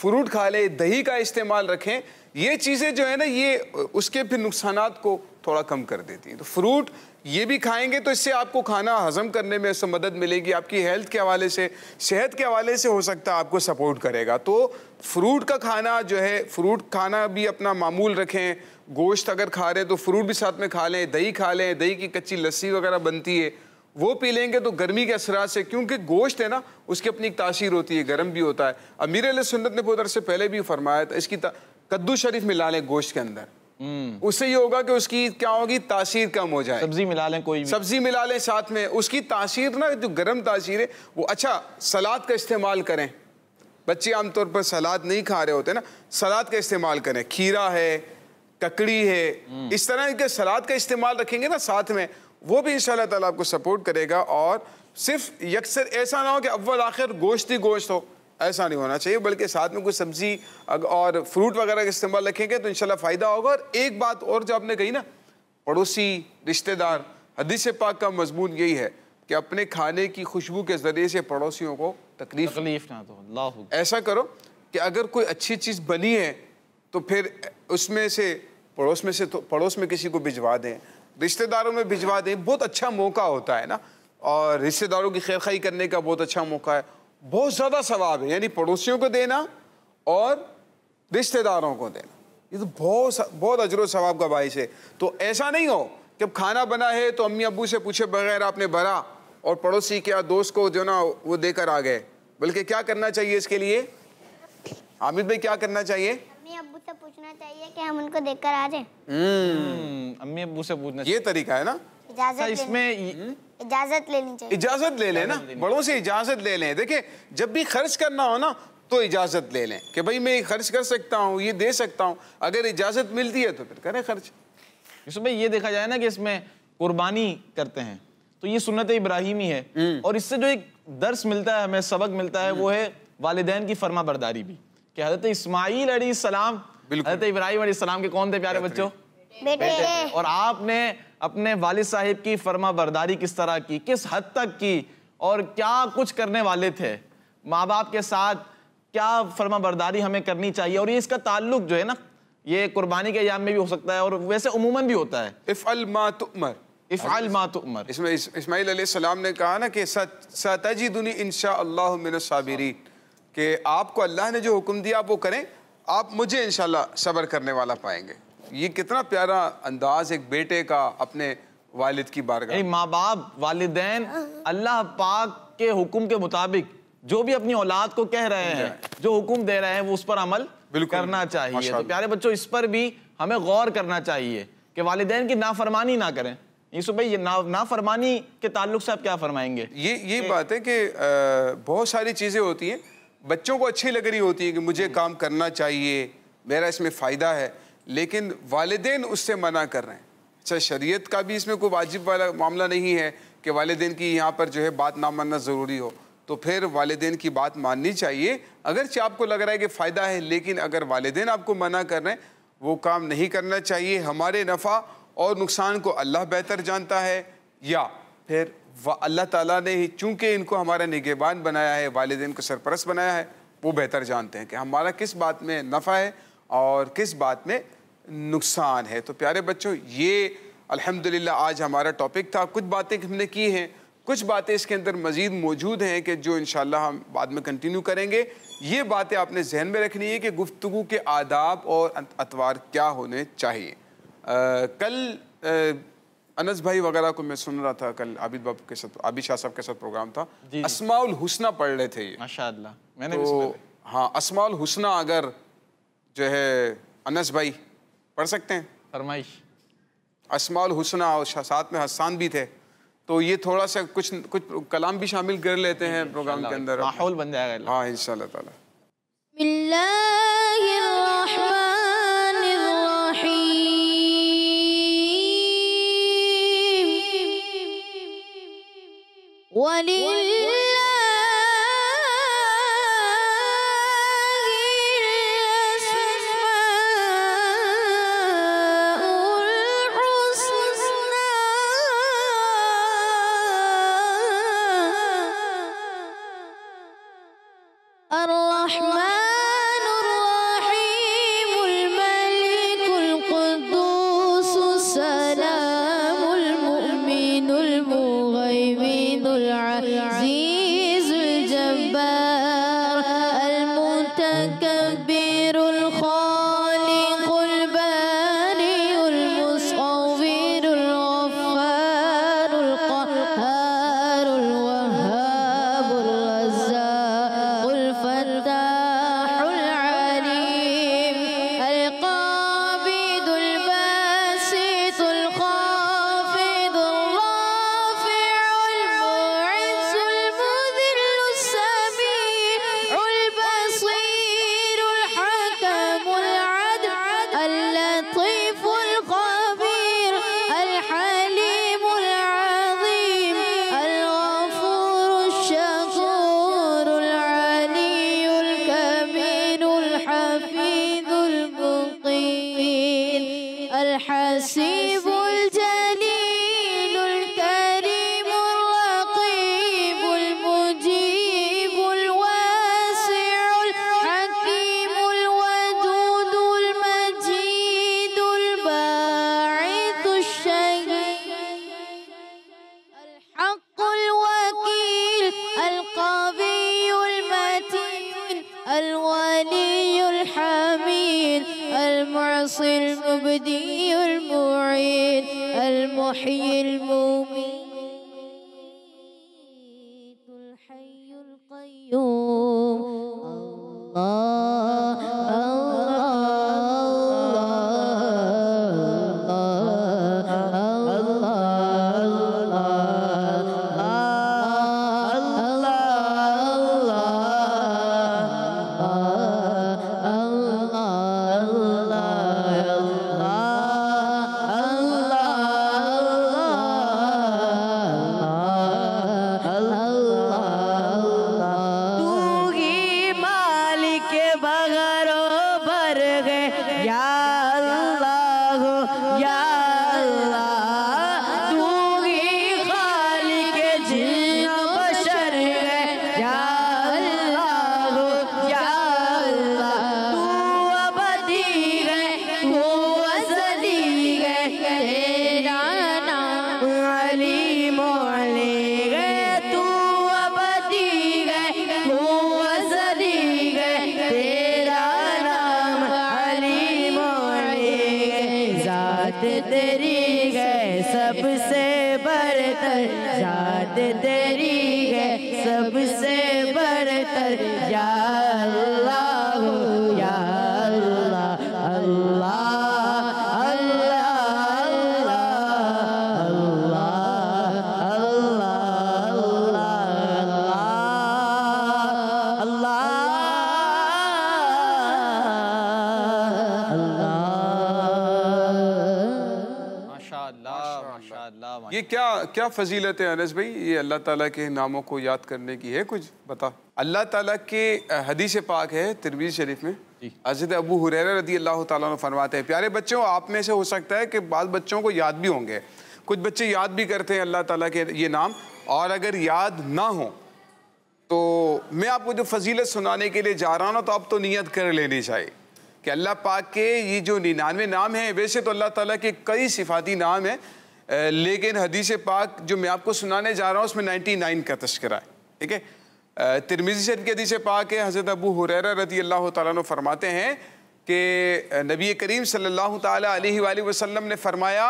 फ्रूट खा लें दही का इस्तेमाल रखें ये चीज़ें जो है ना ये उसके फिर नुकसान को थोड़ा कम कर देती हैं तो फ्रूट ये भी खाएंगे तो इससे आपको खाना हजम करने में मदद मिलेगी आपकी हेल्थ के हवाले से सेहत के हवाले से हो सकता है आपको सपोर्ट करेगा तो फ्रूट का खाना जो है फ्रूट खाना भी अपना मामूल रखें गोश्त अगर खा रहे हैं तो फ्रूट भी साथ में खा लें दही खा लें दही की कच्ची लस्सी वगैरह बनती है वो पी लेंगे तो गर्मी के असरा से क्योंकि गोश्त है ना उसकी अपनी एक तासीर होती है गर्म भी होता है अमीर सुन्नत ने बहुत अरसे पहले भी फरमाया था इसकी कद्दू शरीफ मिला लें गोश्त के अंदर हम्म। उससे ये होगा कि उसकी क्या होगी तासीर कम हो जाए सब्जी मिला लें कोई सब्जी मिला लें साथ में उसकी तासीर ना जो गर्म तासीर है वो अच्छा सलाद का इस्तेमाल करें बच्चे आमतौर पर सलाद नहीं खा रहे होते ना सलाद का इस्तेमाल करें खीरा है ककड़ी है हम्म। इस तरह के सलाद का इस्तेमाल रखेंगे ना साथ में वो भी इन ताला आपको सपोर्ट करेगा और सिर्फ यकसर ऐसा ना हो कि अव्वल आखिर गोश्त ही गोश्त हो ऐसा नहीं होना चाहिए बल्कि साथ में कुछ सब्जी और फ्रूट वगैरह का इस्तेमाल रखेंगे तो इनशाला फ़ायदा होगा और एक बात और जो आपने कही ना पड़ोसी रिश्तेदार हदीस पाक का मजमून यही है कि अपने खाने की खुशबू के ज़रिए से पड़ोसियों को तकलीफ तकलीफ ना दो ऐसा करो कि अगर कोई अच्छी चीज़ बनी है तो फिर उसमें से पड़ोस में से तो पड़ोस में किसी को भिजवा दें रिश्तेदारों में भिजवा दें बहुत अच्छा मौका होता है ना और रिश्तेदारों की खैर खाई करने का बहुत अच्छा मौका है बहुत ज़्यादा सवाब है यानी पड़ोसियों को देना और रिश्तेदारों को देना ये तो बहुत बहुत अजर सवाब का बायस है तो ऐसा नहीं हो कि अब खाना बना है तो अम्मी अबू से पूछे बगैर आपने भरा और पड़ोसी के या दोस्त को जो ना वो देकर आ गए बल्कि क्या करना चाहिए इसके लिए हामिद भाई क्या करना चाहिए अम्मी अबू से पूछना चाहिए कि हम उनको देकर आ जाए हम्म। हम्म, अम्मी अबू से पूछना ये तरीका है ना इसमें इजाजत लेनी चाहिए इजाजत ले ना बड़ों से इजाजत ले लें देखिए जब भी खर्च करना हो ना तो इजाजत ले लें कि भाई मैं खर्च कर सकता हूँ ये दे सकता हूँ अगर इजाजत मिलती है तो फिर करें खर्च इसमें ये देखा जाए ना कि इसमें कुर्बानी करते हैं तो ये सुनत इब्राहिमी है हम्म। और इससे जो एक दर्स मिलता है हमें सबक मिलता है वो हम्म। है वालदेन की फर्मा बरदारी भी कि हजरत इसमाईल सलाम हजरत इब्राहिम सलाम के कौन थे प्यारे बच्चों बेटे, बेटे और आपने अपने वाल साहिब की फर्मा बरदारी किस तरह की किस हद तक की और क्या कुछ करने वाले थे माँ बाप के साथ क्या फर्मा बरदारी हमें करनी चाहिए और ये इसका ताल्लुक जो है ना ये कुर्बानी के याम में भी हो सकता है और वैसे उमूमन भी होता है इफ़ल मा तुमर इफ़ाल इसमें इसमाईल सलाम ने कहा ना कि सताजी दुनी इन साबिरी आपको अल्लाह ने जो हुक्म दिया आप वो करें आप मुझे इनशाला सबर करने वाला पाएंगे ये कितना प्यारा अंदाज एक बेटे का अपने वालिद की बारगाह माँ बाप वाले अल्लाह पाक के हुक्म के मुताबिक जो भी अपनी औलाद को कह रहे हैं जो हुक्म दे रहे हैं वो उस पर अमल करना चाहिए तो प्यारे बच्चों इस पर भी हमें गौर करना चाहिए कि वालदेन की नाफरमानी ना करें यूसुफ भाई ये ना नाफरमानी के ताल्लुक से आप क्या फरमाएंगे ये ये बात है कि बहुत सारी चीज़ें होती हैं बच्चों को अच्छी लग रही होती है कि मुझे काम करना चाहिए मेरा इसमें फ़ायदा है लेकिन वालदेन उससे मना कर रहे हैं अच्छा शरीयत का भी इसमें कोई वाजिब वाला मामला नहीं है कि वालदेन की यहाँ पर जो है बात ना मानना ज़रूरी हो तो फिर वालदेन की बात माननी चाहिए अगरचे आपको लग रहा है कि फ़ायदा है लेकिन अगर वालदेन आपको मना कर रहे हैं वो काम नहीं करना चाहिए हमारे नफ़ा और नुकसान को अल्लाह बेहतर जानता है या फिर अल्लाह ताला ने ही चूँकि इनको हमारा निगेबान बनाया है वालदेन को सरपरस बनाया है वो बेहतर जानते हैं कि हमारा किस बात में नफ़ा है और किस बात में नुकसान है तो प्यारे बच्चों ये अल्हम्दुलिल्लाह आज हमारा टॉपिक था कुछ बातें हमने की हैं कुछ बातें इसके अंदर मज़ीद मौजूद हैं कि जो इन हम बाद में कंटिन्यू करेंगे ये बातें आपने जहन में रखनी है कि गुफ्तु के आदाब और अं- अतवार क्या होने चाहिए आ, कल आ, अनस भाई वगैरह को मैं सुन रहा था कल आबिद बाबू के साथ आबिद शाह साहब के साथ प्रोग्राम था असमाउल हुसना पढ़ रहे थे ये मैंने तो, हाँ असमाउल हुसना अगर जो है अनस भाई पढ़ सकते हैं फरमाइश असमाल हुसना और साथ में हसान भी थे तो ये थोड़ा सा कुछ कुछ कलाम भी शामिल कर लेते हैं प्रोग्राम के अंदर माहौल बन जाएगा हाँ इन शाह ولله क्या फजीलत है अनस भाई ये अल्लाह ताला के नामों को याद करने की है कुछ बता अल्लाह ताला के हदीस पाक है तिरवी शरीफ में अजद अबू हुरैरा रदी अल्लाह तरमाते हैं प्यारे बच्चों आप में से हो सकता है कि बाद बच्चों को याद भी होंगे कुछ बच्चे याद भी करते हैं अल्लाह ताला के ये नाम और अगर याद ना हो तो मैं आपको जो फजीलत सुनाने के लिए जा रहा हूँ ना तो आप तो नीयत कर लेनी चाहिए कि अल्लाह पाक के ये जो निन्यानवे नाम हैं वैसे तो अल्लाह ताला के कई सिफाती नाम हैं लेकिन हदीस पाक जो मैं आपको सुनाने जा रहा हूँ उसमें नाइन्टी नाइन का तस्करा है ठीक है तिरमिजी शरीफ की हदीस पाक है हज़रत अबू हुरर रदी अल्लाह तु फरमाते हैं कि नबी करीम सल्लल्लाहु अलैहि वसल्लम ने फरमाया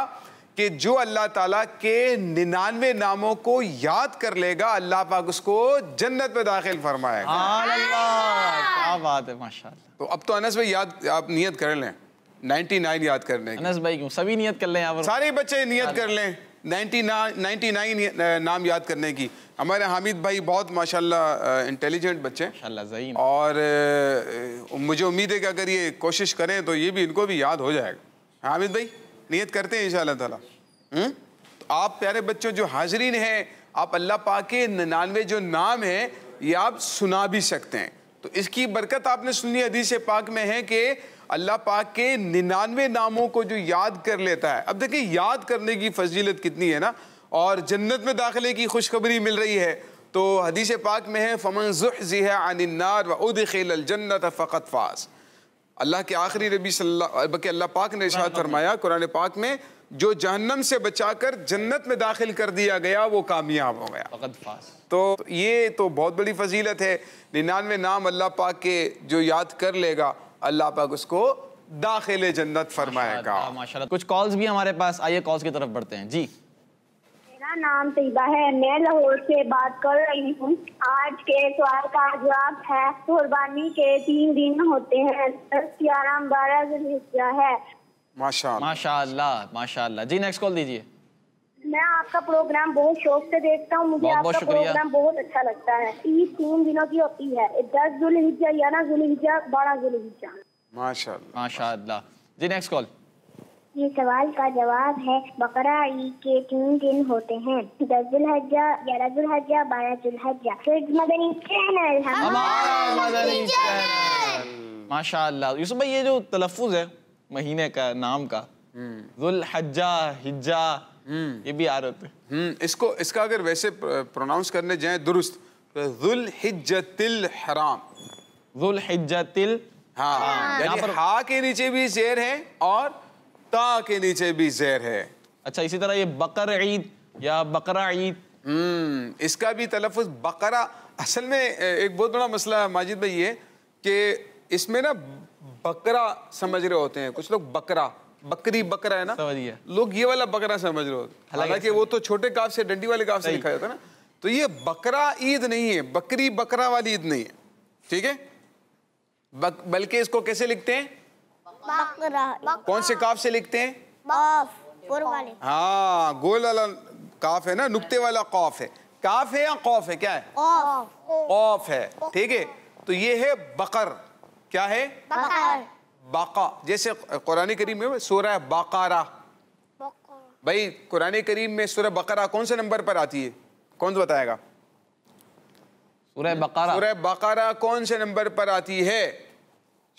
कि जो अल्लाह ताला के निन्यानवे नामों को याद कर लेगा अल्लाह पाक उसको जन्नत में दाखिल फरमाएगा क्या बात है माशाल्लाह। तो अब तो अनस भाई याद आप नियत कर लें 99 याद करने लें अनस भाई क्यों सभी नियत कर लें सारे बच्चे नियत कर लें 99 99 नाम याद करने की हमारे हामिद भाई बहुत माशाल्लाह इंटेलिजेंट बच्चे हैं और मुझे उम्मीद है कि अगर ये कोशिश करें तो ये भी इनको भी याद हो जाएगा हाँ, हामिद भाई नियत करते हैं इन ताला हम्म? तो आप प्यारे बच्चों जो हाजरीन हैं आप अल्लाह पाक के निन्यानवे जो नाम है ये आप सुना भी सकते हैं तो इसकी बरकत आपने सुनी हदीस पाक में है कि अल्लाह पाक के निन्यानवे नामों को जो याद कर लेता है अब देखिए याद करने की फजीलत कितनी है ना और जन्नत में दाखिले की खुशखबरी मिल रही है तो हदीस पाक में है फमन जी है अनिनार वदल जन्नत फ़कत फास अल्लाह के आखिरी नबी बल्कि अल्लाह पाक ने इशाद फरमाया कुरान पाक में जो जहन्नम से बचाकर जन्नत में दाखिल कर दिया गया वो कामयाब हो गया तो ये तो बहुत बड़ी फजीलत है निन्यानवे नाम अल्लाह पाक के जो याद कर लेगा अल्लाह पाक उसको दाखिले जन्नत फरमाएगा माशाल्लाह कुछ कॉल्स भी हमारे पास आइए कॉल्स की तरफ बढ़ते हैं जी मेरा नाम तैयबा है मैं लाहौर से बात कर रही हूँ आज के सवाल का जवाब है कुर्बानी के तीन दिन होते हैं दस ग्यारह बारह है माशा माशाल्लाह माशाल्लाह जी नेक्स्ट कॉल दीजिए मैं आपका प्रोग्राम बहुत शौक से देखता हूँ मुझे आपका प्रोग्राम बहुत अच्छा लगता है ईद तीन दिनों की होती है दस जुल जुल्हिजा ग्यारह हिजा बारह जुल्हिजा माशा माशा जी नेक्स्ट कॉल ये सवाल का जवाब है बकरा ईद के तीन दिन होते हैं दस जुल हजा ग्यारह जुल हजा बारह जुल जुल्हजा मदनी चैनल माशा यूसुफ भाई ये जो तलफ़ है महीने का नाम का हम्म। जुल्हजा हिज्जा हम्म। ये भी आ रहा हैं इसको इसका अगर वैसे प्रोनाउंस करने जाए दुरुस्त तो जुल हिज्जतिल हराम जुल हिज्जतिल हाँ यानी पर... हा के नीचे भी जेर है और ता के नीचे भी जेर है अच्छा इसी तरह ये बकर ईद या बकरा ईद हम्म, इसका भी तलफुज बकरा असल में एक बहुत बड़ा मसला है माजिद भाई ये कि इसमें ना बकरा समझ रहे होते हैं कुछ लोग बकरा बकरी बकरा है ना समझ लोग ये वाला बकरा समझ रहे हो हालांकि वो तो छोटे काफ से डंडी वाले काफ से लिखा जाता है ना तो ये बकरा ईद नहीं है बकरी बकरा वाली ईद नहीं है ठीक है बल्कि इसको कैसे लिखते हैं बकरा कौन से काफ से लिखते हैं हाँ गोल वाला काफ है ना नुकते वाला कौफ है काफ है या कौफ है क्या है कौफ है ठीक है तो ये है बकर क्या है बकर बाका जैसे कुरान करीम में सूरह बाकारा भाई कुरान करीम में सूरह बकरा कौन से नंबर पर आती है कौन सा बताएगा सूरह बकरा सूरह बकरा कौन से नंबर पर आती है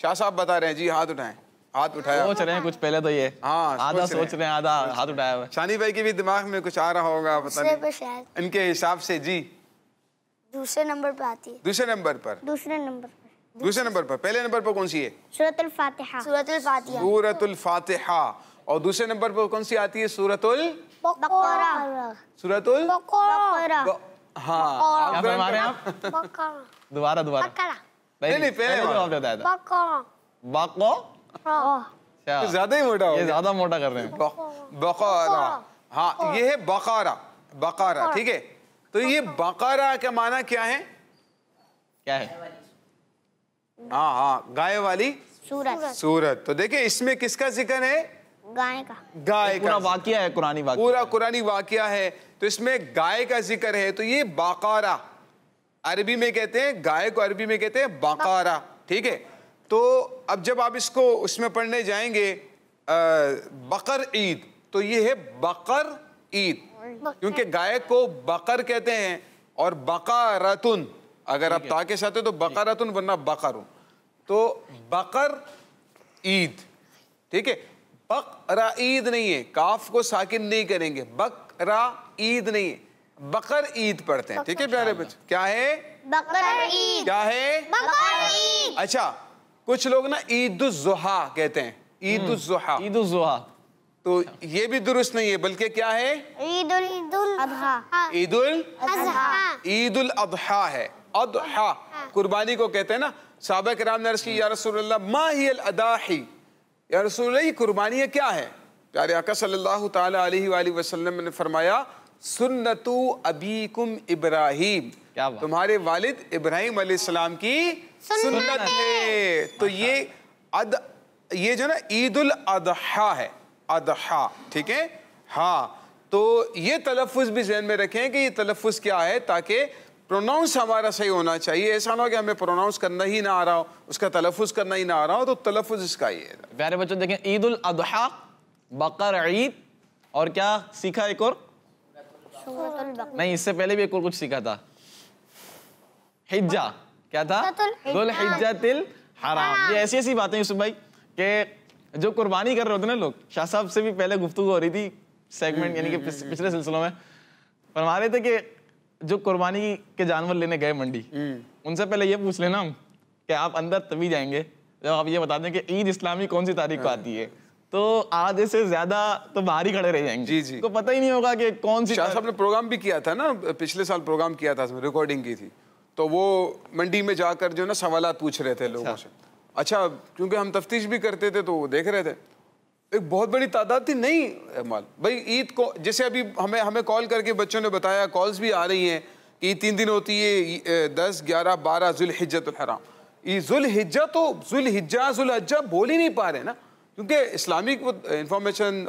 शाह साहब बता रहे हैं जी हाथ उठाएं हाथ उठाया सोच रहे हैं कुछ पहले तो ये हाँ आधा सोच रहे हैं आधा हाथ उठाया हुआ शानी भाई के भी दिमाग में कुछ आ रहा होगा पता नहीं इनके हिसाब से जी दूसरे नंबर पर आती है दूसरे नंबर पर दूसरे नंबर दूसरे नंबर पर पहले नंबर पर कौन सी है सूरतुल फातिहा सूरतुल फातिहा सूरतुल फातिहा और दूसरे नंबर पर कौन सी आती है सूरतुल बकरा सूरतुल हाँ, दोबारा दोबारा नहीं नहीं पहले जवाब देता है बको हाँ। अच्छा। ज्यादा ही मोटा ये ज्यादा मोटा कर रहे हैं बकारा हाँ ये है बकारा बकारा ठीक है तो ये बकारा का माना क्या है क्या है हाँ हाँ गाय वाली सूरत सूरत तो देखिए इसमें किसका जिक्र है गाय का गाय का है कुरानी वाक्य पूरा कुरानी वाक्य है तो इसमें गाय का जिक्र है तो ये बाकारा अरबी में कहते हैं गाय को अरबी में कहते हैं बाकारा ठीक है तो अब जब आप इसको उसमें पढ़ने जाएंगे आ, बकर ईद तो ये है बकर ईद क्योंकि गाय को बकर कहते हैं और बकारतुन अगर आप ताके साथ है तो बकारतुन वरना बकरुन तो बकर ईद ठीक है बकरा ईद नहीं है काफ को साकिन नहीं करेंगे बकरा ईद नहीं है बकर ईद पढ़ते हैं ठीक है प्यारे बच्चे क्या है बकर ईद क्या है बकर ईद अच्छा कुछ लोग ना ईद जुहा कहते हैं ईद जुहा हम्म, ईद जुहा तो ये भी दुरुस्त नहीं है बल्कि क्या है ईद ईद ईद उल अदहा है अदहा कुर्बानी को कहते हैं ना साहब कराम ने अर्ज की या रसोल्ला माही अदाही या रसोल्ला कुर्बानियाँ क्या है प्यारे आका सल्लल्लाहु अलैहि वसल्लम ने फरमाया सुन्नतु अबीकुम इब्राहिम तुम्हारे वालिद इब्राहिम सलाम की सुन्नत है तो ये अद ये जो ना ईद उल अदहा है अदहा ठीक है हाँ तो ये तलफ़ भी जहन में रखें कि ये तलफ़ क्या है ताकि प्रोनाउंस हमारा सही होना चाहिए ऐसा ना हो कि हमें प्रोनाउंस करना ही ना आ रहा हो उसका तलफुज करना ही ना आ रहा हो तो तलफुज इसका ही है प्यारे बच्चों देखें ईद उल अदहा बकर ईद और क्या सीखा एक और नहीं इससे पहले भी एक और कुछ सीखा था हिज्जा क्या था गुल हिज्जा तिल हराम ये ऐसी ऐसी बातें यूसुफ भाई के जो कुर्बानी कर रहे होते ना लोग शाह साहब से भी पहले गुफ्तु हो रही थी सेगमेंट यानी कि पिछले सिलसिलों में फरमा रहे थे कि जो कुर्बानी के जानवर लेने गए मंडी हम्म। उनसे पहले ये पूछ लेना कि आप अंदर तभी जाएंगे जब आप ये बता दें कि ईद इस्लामी कौन सी तारीख को हाँ। आती है तो आधे से ज्यादा तो बाहर ही खड़े रह जाएंगे जी जी तो पता ही नहीं होगा कि कौन सी साहब ने प्रोग्राम भी किया था ना पिछले साल प्रोग्राम किया था रिकॉर्डिंग की थी तो वो मंडी में जाकर जो ना सवाल पूछ रहे थे लोगों अच्छा। से अच्छा क्योंकि हम तफ्तीश भी करते थे तो वो देख रहे थे एक बहुत बड़ी तादाद थी नहीं अहमाल भाई ईद को जैसे अभी हमें हमें कॉल करके बच्चों ने बताया कॉल्स भी आ रही हैं कि तीन दिन होती है दस ग्यारह बारह हराम ये जुल्हिजा तो जुल्हिजा जुल्हजा बोल ही नहीं पा रहे ना क्योंकि इस्लामिक इंफॉर्मेशन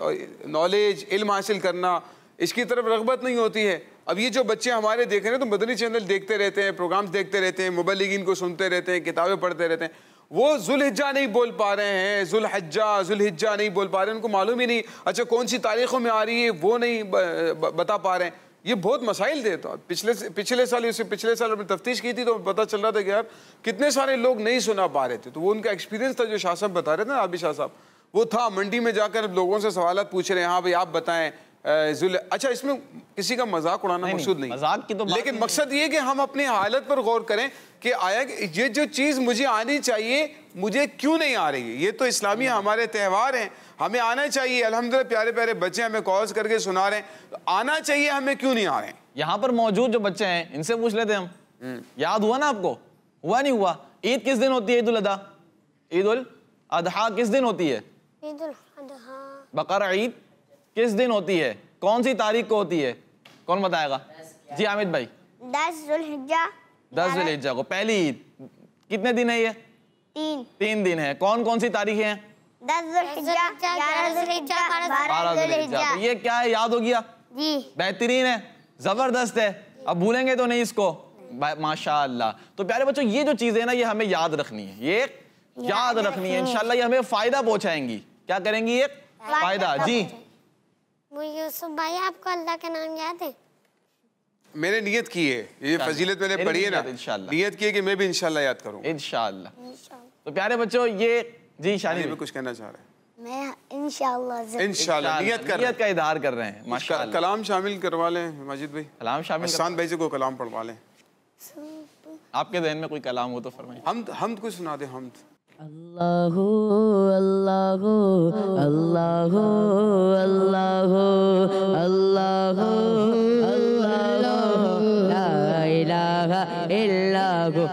नॉलेज इल्म हासिल करना इसकी तरफ रगबत नहीं होती है अब ये जो बच्चे हमारे देख रहे हैं तो मदनी चैनल देखते रहते हैं प्रोग्राम्स देखते रहते हैं मुबलिगिन को सुनते रहते हैं किताबें पढ़ते रहते हैं वो जुलहिजा नहीं बोल पा रहे हैं जुलहजा जुलहिजा नहीं बोल पा रहे हैं उनको मालूम ही नहीं अच्छा कौन सी तारीखों में आ रही है वो नहीं ब, ब, बता पा रहे हैं ये बहुत मसाइल थे तो पिछले पिछले साल इससे पिछले साल अपनी तफ्तीश की थी तो पता चल रहा था कि यार कितने सारे लोग नहीं सुना पा रहे थे तो वो उनका एक्सपीरियंस था जो शाह साहब बता रहे थे ना आबिशाह शाह साहब वो था मंडी में जाकर लोगों से सवाल पूछ रहे हैं हाँ भाई आप बताएं अच्छा इसमें किसी का मजाक उड़ाना मकसूद नहीं, नहीं मजाक की तो लेकिन मकसद ये कि हम अपनी हालत पर गौर करें कि आया ये जो चीज़ मुझे आनी चाहिए मुझे क्यों नहीं आ रही ये तो इस्लामी हमारे त्यौहार हैं हमें आना चाहिए अल्हम्दुलिल्लाह प्यारे प्यारे बच्चे हमें कॉल्स करके सुना रहे हैं तो आना चाहिए हमें क्यों नहीं आ रहे हैं यहाँ पर मौजूद जो बच्चे हैं इनसे पूछ लेते हम हम्म। याद हुआ ना आपको हुआ नहीं हुआ ईद किस दिन होती है ईद उल अदा ईद उल अदहा किस दिन होती है बकर ईद किस दिन होती है कौन सी तारीख को होती है कौन बताएगा जी आमिद भाई दस जुल्हिजा दस जुल्हिजा को पहली ईद कितने दिन है ये तीन तीन दिन है कौन कौन सी तारीखें हैं बारह ये क्या है याद हो गया बेहतरीन है जबरदस्त है अब भूलेंगे तो नहीं इसको माशा तो प्यारे बच्चों ये जो चीज़ें ना ये हमें याद रखनी है ये याद, याद रखनी है इनशाला ये हमें फ़ायदा पहुँचाएंगी क्या करेंगी ये फ़ायदा जी वो यूसुफ भाई आपको अल्लाह के नाम याद है मैंने नियत की है ये फजीलत मैंने पढ़ी है ना नियत की है कि मैं भी इंशाल्लाह याद करूँ इंशाल्लाह तो प्यारे बच्चों ये जी शादी में कुछ कहना चाह रहे हैं मैं इंशाल्लाह इंशाल्लाह नियत कर नियत का इधार कर रहे हैं माशाल्लाह कलाम शामिल करवा लें माजिद भाई कलाम शामिल शांत भाई से को कलाम पढ़वा लें आपके जहन में कोई कलाम हो तो फरमाइए हम हम कुछ सुना दें हमद Allahu Allahu Allahu Allahu Allahu Allahu Allahu, Allahu. illahu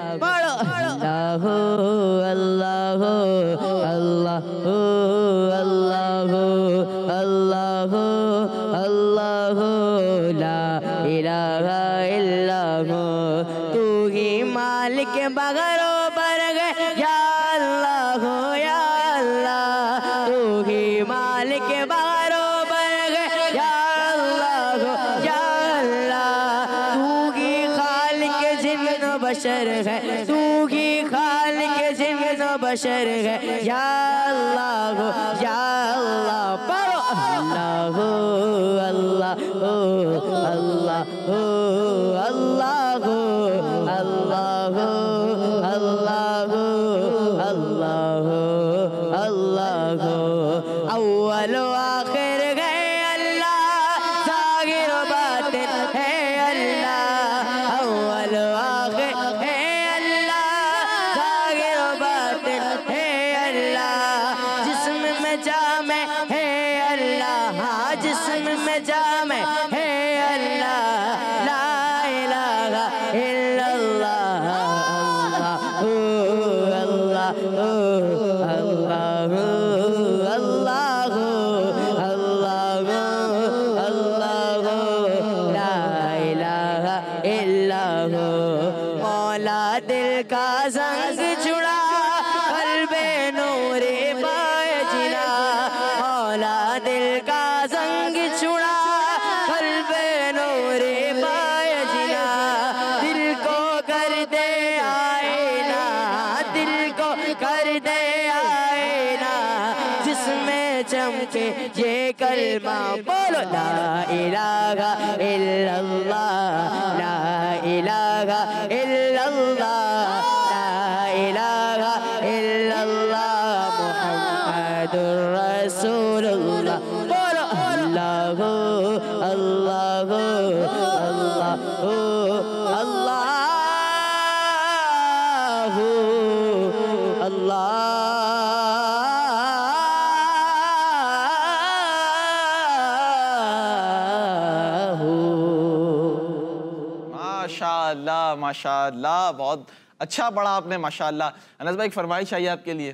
माशाल्लाह बहुत अच्छा पढ़ा आपने माशाल्लाह अनस भाई फरमाइश आई आपके लिए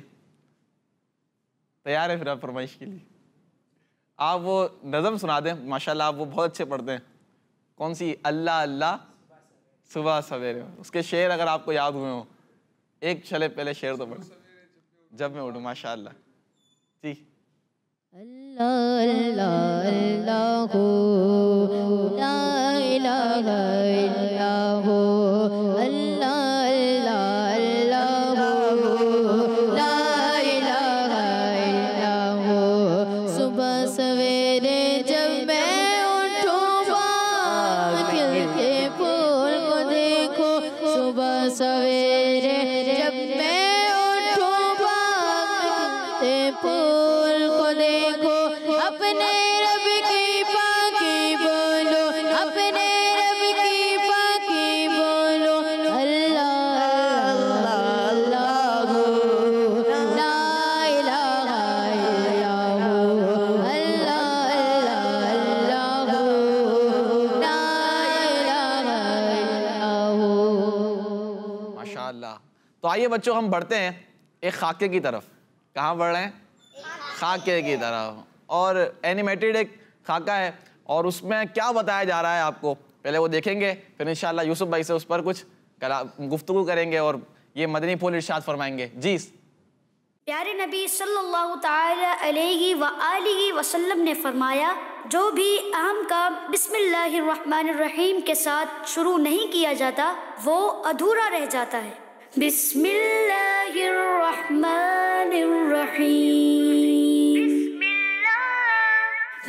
तैयार है फिर आप फरमाइश के लिए आप वो नज़म सुना दें माशाल्लाह आप वो बहुत अच्छे पढ़ते हैं कौन सी अल्लाह अल्लाह सुबह सवेरे उसके शेर अगर आपको याद हुए हो एक चले पहले शेर तो पढ़ जब मैं उठूँ माशाल्लाह जी الله لا إله إلا هو आइए बच्चों हम बढ़ते हैं एक खाके की तरफ कहाँ बढ़ रहे हैं खाके की तरफ और एनिमेटेड एक खाका है और उसमें क्या बताया जा रहा है आपको पहले वो देखेंगे फिर इन यूसुफ भाई से उस पर कुछ कला गुफ्तु करेंगे और ये मदनी फूल इर्शाद फरमाएंगे जी प्यारे नबी सल्लल्लाहु अलैहि सल्ला वसल्लम ने फरमाया जो भी अहम काम बिस्मिल्लाहिर्रहमानिर्रहीम के साथ शुरू नहीं किया जाता वो अधूरा रह जाता है बिस्मिल्लाहिर्रहमानिर्रहीम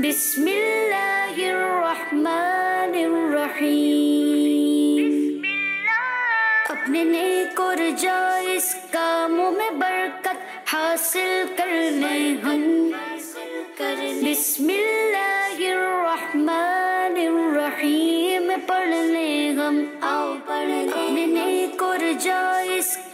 बिस्मिल्लाहिर्रहमानिर्रहीम अपने नेक और जायज कामों में बरकत हासिल करने हम कर बिस्मिल्लाहिर्रहमानिर्रहीम पढ़ ले हम आओ पढ़ने ले नेक और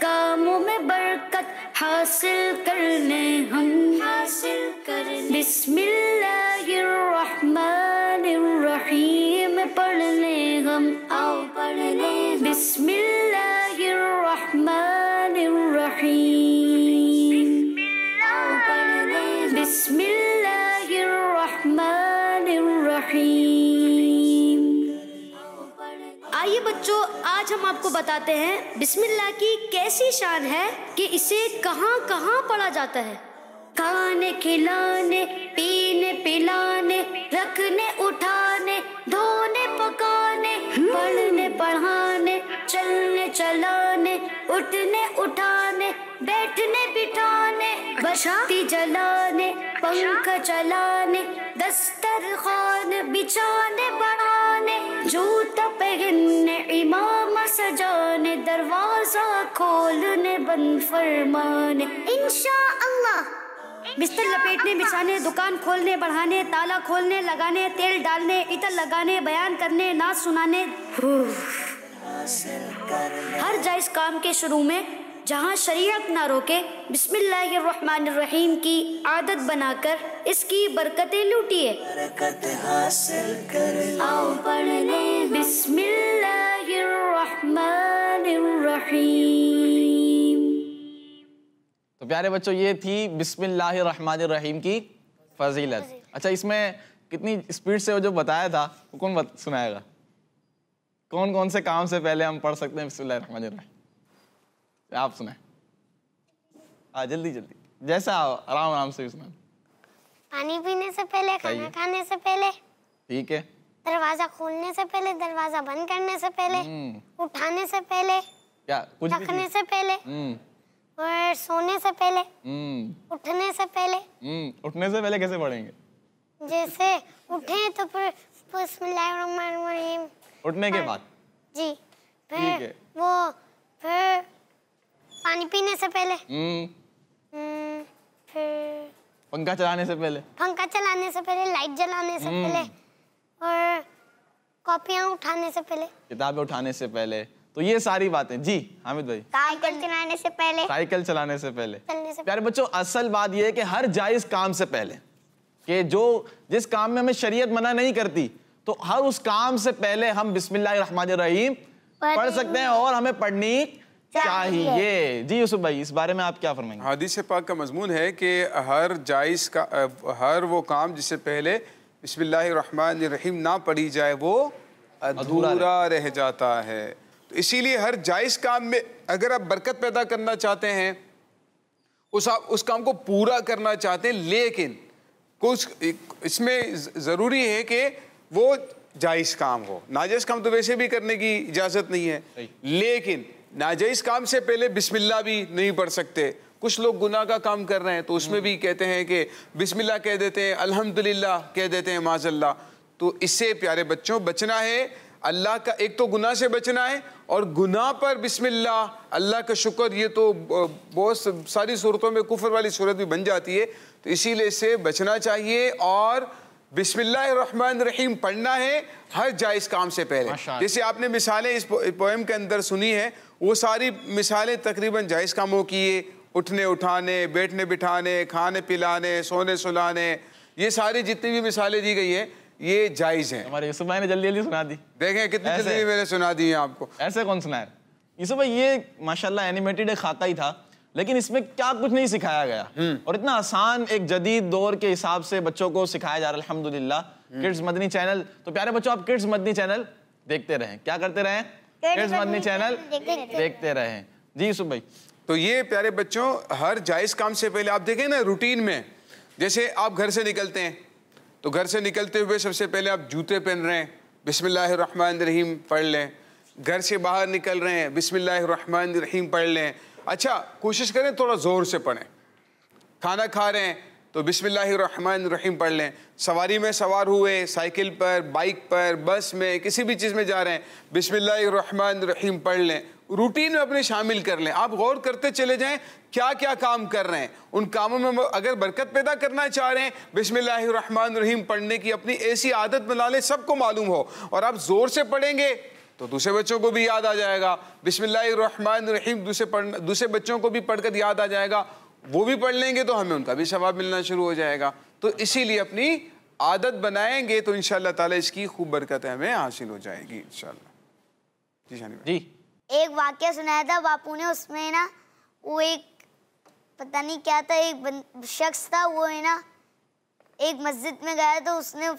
कामों में बरकत हासिल कर ले हम हासिल कर बिस्मिल्लाहिर्रहमानिर्रहीम पढ़ ले हम आओ पढ़ ले बिस्मिल्लाहिर्रहमानिर्रहीम बिस्मिल्लाह रहीम आइए बच्चों आज हम आपको बताते हैं बिस्मिल्लाह की कैसी शान है कि इसे कहाँ कहां पढ़ा जाता है खाने खिलाने पीने पिलाने रखने उठाने धोने पकाने हम्म। पढ़ने पढ़ाने चलने चलाने उठने उठाने बैठने बिठाने बसाती जलाने पंख चलाने दस्तर खान बिछाने बढ़ाने जूता पहनने इमाम सजाने दरवाजा खोलने बन फरमाने इंशा अल्लाह बिस्तर लपेटने बिछाने दुकान खोलने बढ़ाने ताला खोलने लगाने तेल डालने इतर लगाने बयान करने नाच सुनाने हर जायज काम के शुरू में जहाँ शरीयत ना रोके बिस्मिल्लाहिर्रहमानिर्रहीम की आदत बनाकर इसकी बरकतें लूटिए बरकत हासिल कर आओ पढ़ने तो प्यारे बच्चों ये थी बिस्मिल्लाहिर्रहमानिर्रहीम की फजीलत अच्छा इसमें कितनी स्पीड से वो जो बताया था वो कौन सुनाएगा कौन कौन से काम से पहले हम पढ़ सकते हैं बिस्मिल्लाहिर्रहमानिर्रहीम आप सुनाए हाँ जल्दी जल्दी जैसा आओ आराम आराम से सुना पानी पीने से पहले खाना खाने से पहले ठीक है दरवाजा खोलने से पहले दरवाजा बंद करने से पहले हम्म। उठाने से पहले क्या कुछ रखने से पहले हम्म। और सोने से पहले हम्म। उठने से पहले उठने से पहले कैसे पढ़ेंगे जैसे उठे तो फिर उठने के बाद जी फिर वो फिर पानी पीने से पहले हम्म।, हम्म फिर पंखा चलाने से पहले पंखा चलाने से पहले लाइट जलाने से हम्म। पहले और कॉपियां उठाने से पहले किताबें उठाने से पहले तो ये सारी बातें जी हामिद भाई साइकिल चलाने से पहले साइकिल चलाने से पहले प्यारे बच्चों असल बात ये है कि हर जायज काम से पहले कि जो जिस काम में हमें शरीयत मना नहीं करती तो हर उस काम से पहले हम बिस्मिल्लाह रहीम पढ़ सकते हैं और हमें पढ़नी चाहिए जी यूसुफ भाई इस बारे में आप क्या फरमाएंगे हदीस पाक का मजमून है कि हर जायज़ का हर वो काम जिससे पहले रहीम ना पढ़ी जाए वो अधूरा रह जाता है तो इसीलिए हर जायज़ काम में अगर आप बरकत पैदा करना चाहते हैं उस आप उस काम को पूरा करना चाहते हैं लेकिन कुछ इसमें ज़रूरी है कि वो जायज़ काम हो नाजायज़ काम तो वैसे भी करने की इजाज़त नहीं है लेकिन नाजायज काम से पहले बिस्मिल्ला भी नहीं पढ़ सकते कुछ लोग गुनाह का काम कर रहे हैं तो उसमें भी कहते हैं कि बिस्मिल्ला कह देते हैं अल्हम्दुलिल्लाह कह देते हैं माजल्ला तो इससे प्यारे बच्चों बचना है अल्लाह का एक तो गुनाह से बचना है और गुनाह पर बिस्मिल्लाह अल्लाह का शुक्र ये तो बहुत सारी सूरतों में कुफर वाली सूरत भी बन जाती है तो इसीलिए इससे बचना चाहिए और बिस्मिल्लाम पढ़ना है हर जायज काम से पहले जैसे आपने मिसालें इस पोएम के अंदर सुनी है वो सारी मिसालें तकरीबन जायज़ कामों की है उठने उठाने बैठने बिठाने खाने पिलाने सोने सुलाने ये सारी जितनी भी मिसालें दी गई है ये जायज़ हैं हमारे यूसुफ भाई ने जल्दी जल्दी सुना दी देखें कितनी जल्दी मैंने सुना दी है आपको ऐसे कौन है यूसुफ भाई ये माशाल्लाह एनिमेटेड खाका खाता ही था लेकिन इसमें क्या कुछ नहीं सिखाया गया हम्म। और इतना आसान एक जदीद दौर के हिसाब से बच्चों को सिखाया जा रहा है अलहमदुल्ला किड्स मदनी चैनल तो प्यारे बच्चों आप किड्स मदनी चैनल देखते रहे क्या करते रहे किड्स मदनी चैनल देखते रहे जी सुबह तो ये प्यारे बच्चों हर जायज़ काम से पहले आप देखें ना रूटीन में जैसे आप घर से निकलते हैं तो घर से निकलते हुए सबसे पहले आप जूते पहन रहे हैं बिसमीम पढ़ लें घर से बाहर निकल रहे हैं बिसमीम पढ़ लें अच्छा कोशिश करें थोड़ा ज़ोर से पढ़ें खाना खा रहे हैं तो बिसमीम पढ़ लें सवारी में सवार हुए साइकिल पर बाइक पर बस में किसी भी चीज़ में जा रहे हैं बिसमीम पढ़ लें रूटीन में अपने शामिल कर लें आप गौर करते चले जाएं क्या क्या काम कर रहे हैं उन कामों में अगर बरकत पैदा करना चाह रहे हैं बिसमीम पढ़ने की अपनी ऐसी आदत बना लें सबको मालूम हो और आप ज़ोर से पढ़ेंगे तो दूसरे बच्चों को भी याद आ जाएगा बिसमीम दूसरे पढ़ दूसरे बच्चों को भी पढ़कर याद आ जाएगा वो भी पढ़ लेंगे तो हमें उनका भी सवाब मिलना शुरू हो जाएगा तो इसीलिए अपनी आदत बनाएंगे तो इन ताला इसकी खूब बरकत हमें हासिल हो जाएगी इन जी शानी जी एक वाक्य सुनाया था बापू ने उसमें ना वो एक पता नहीं क्या था एक शख्स था वो है ना एक मस्जिद में गया तो उसने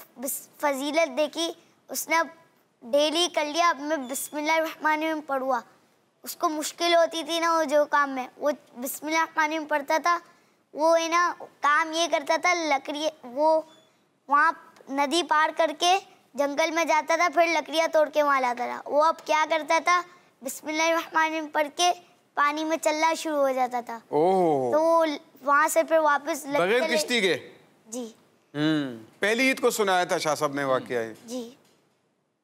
फजीलत देखी उसने डेली कर लिया अब मैं बिस्मिल्लाहमान में पढ़ूँगा उसको मुश्किल होती थी ना वो जो काम में वो बिस्मिल्लाहमान में पढ़ता था वो है ना काम ये करता था लकड़ी वो वहाँ नदी पार करके जंगल में जाता था फिर लकड़ियाँ तोड़ के वहाँ लाता था वो अब क्या करता था बिस्मिल्लाहमान पढ़ के पानी में चलना शुरू हो जाता था तो वहाँ से फिर वापस लकड़ी के जी हम्म, पहली ईद को सुनाया था शाह साहब ने वाकया जी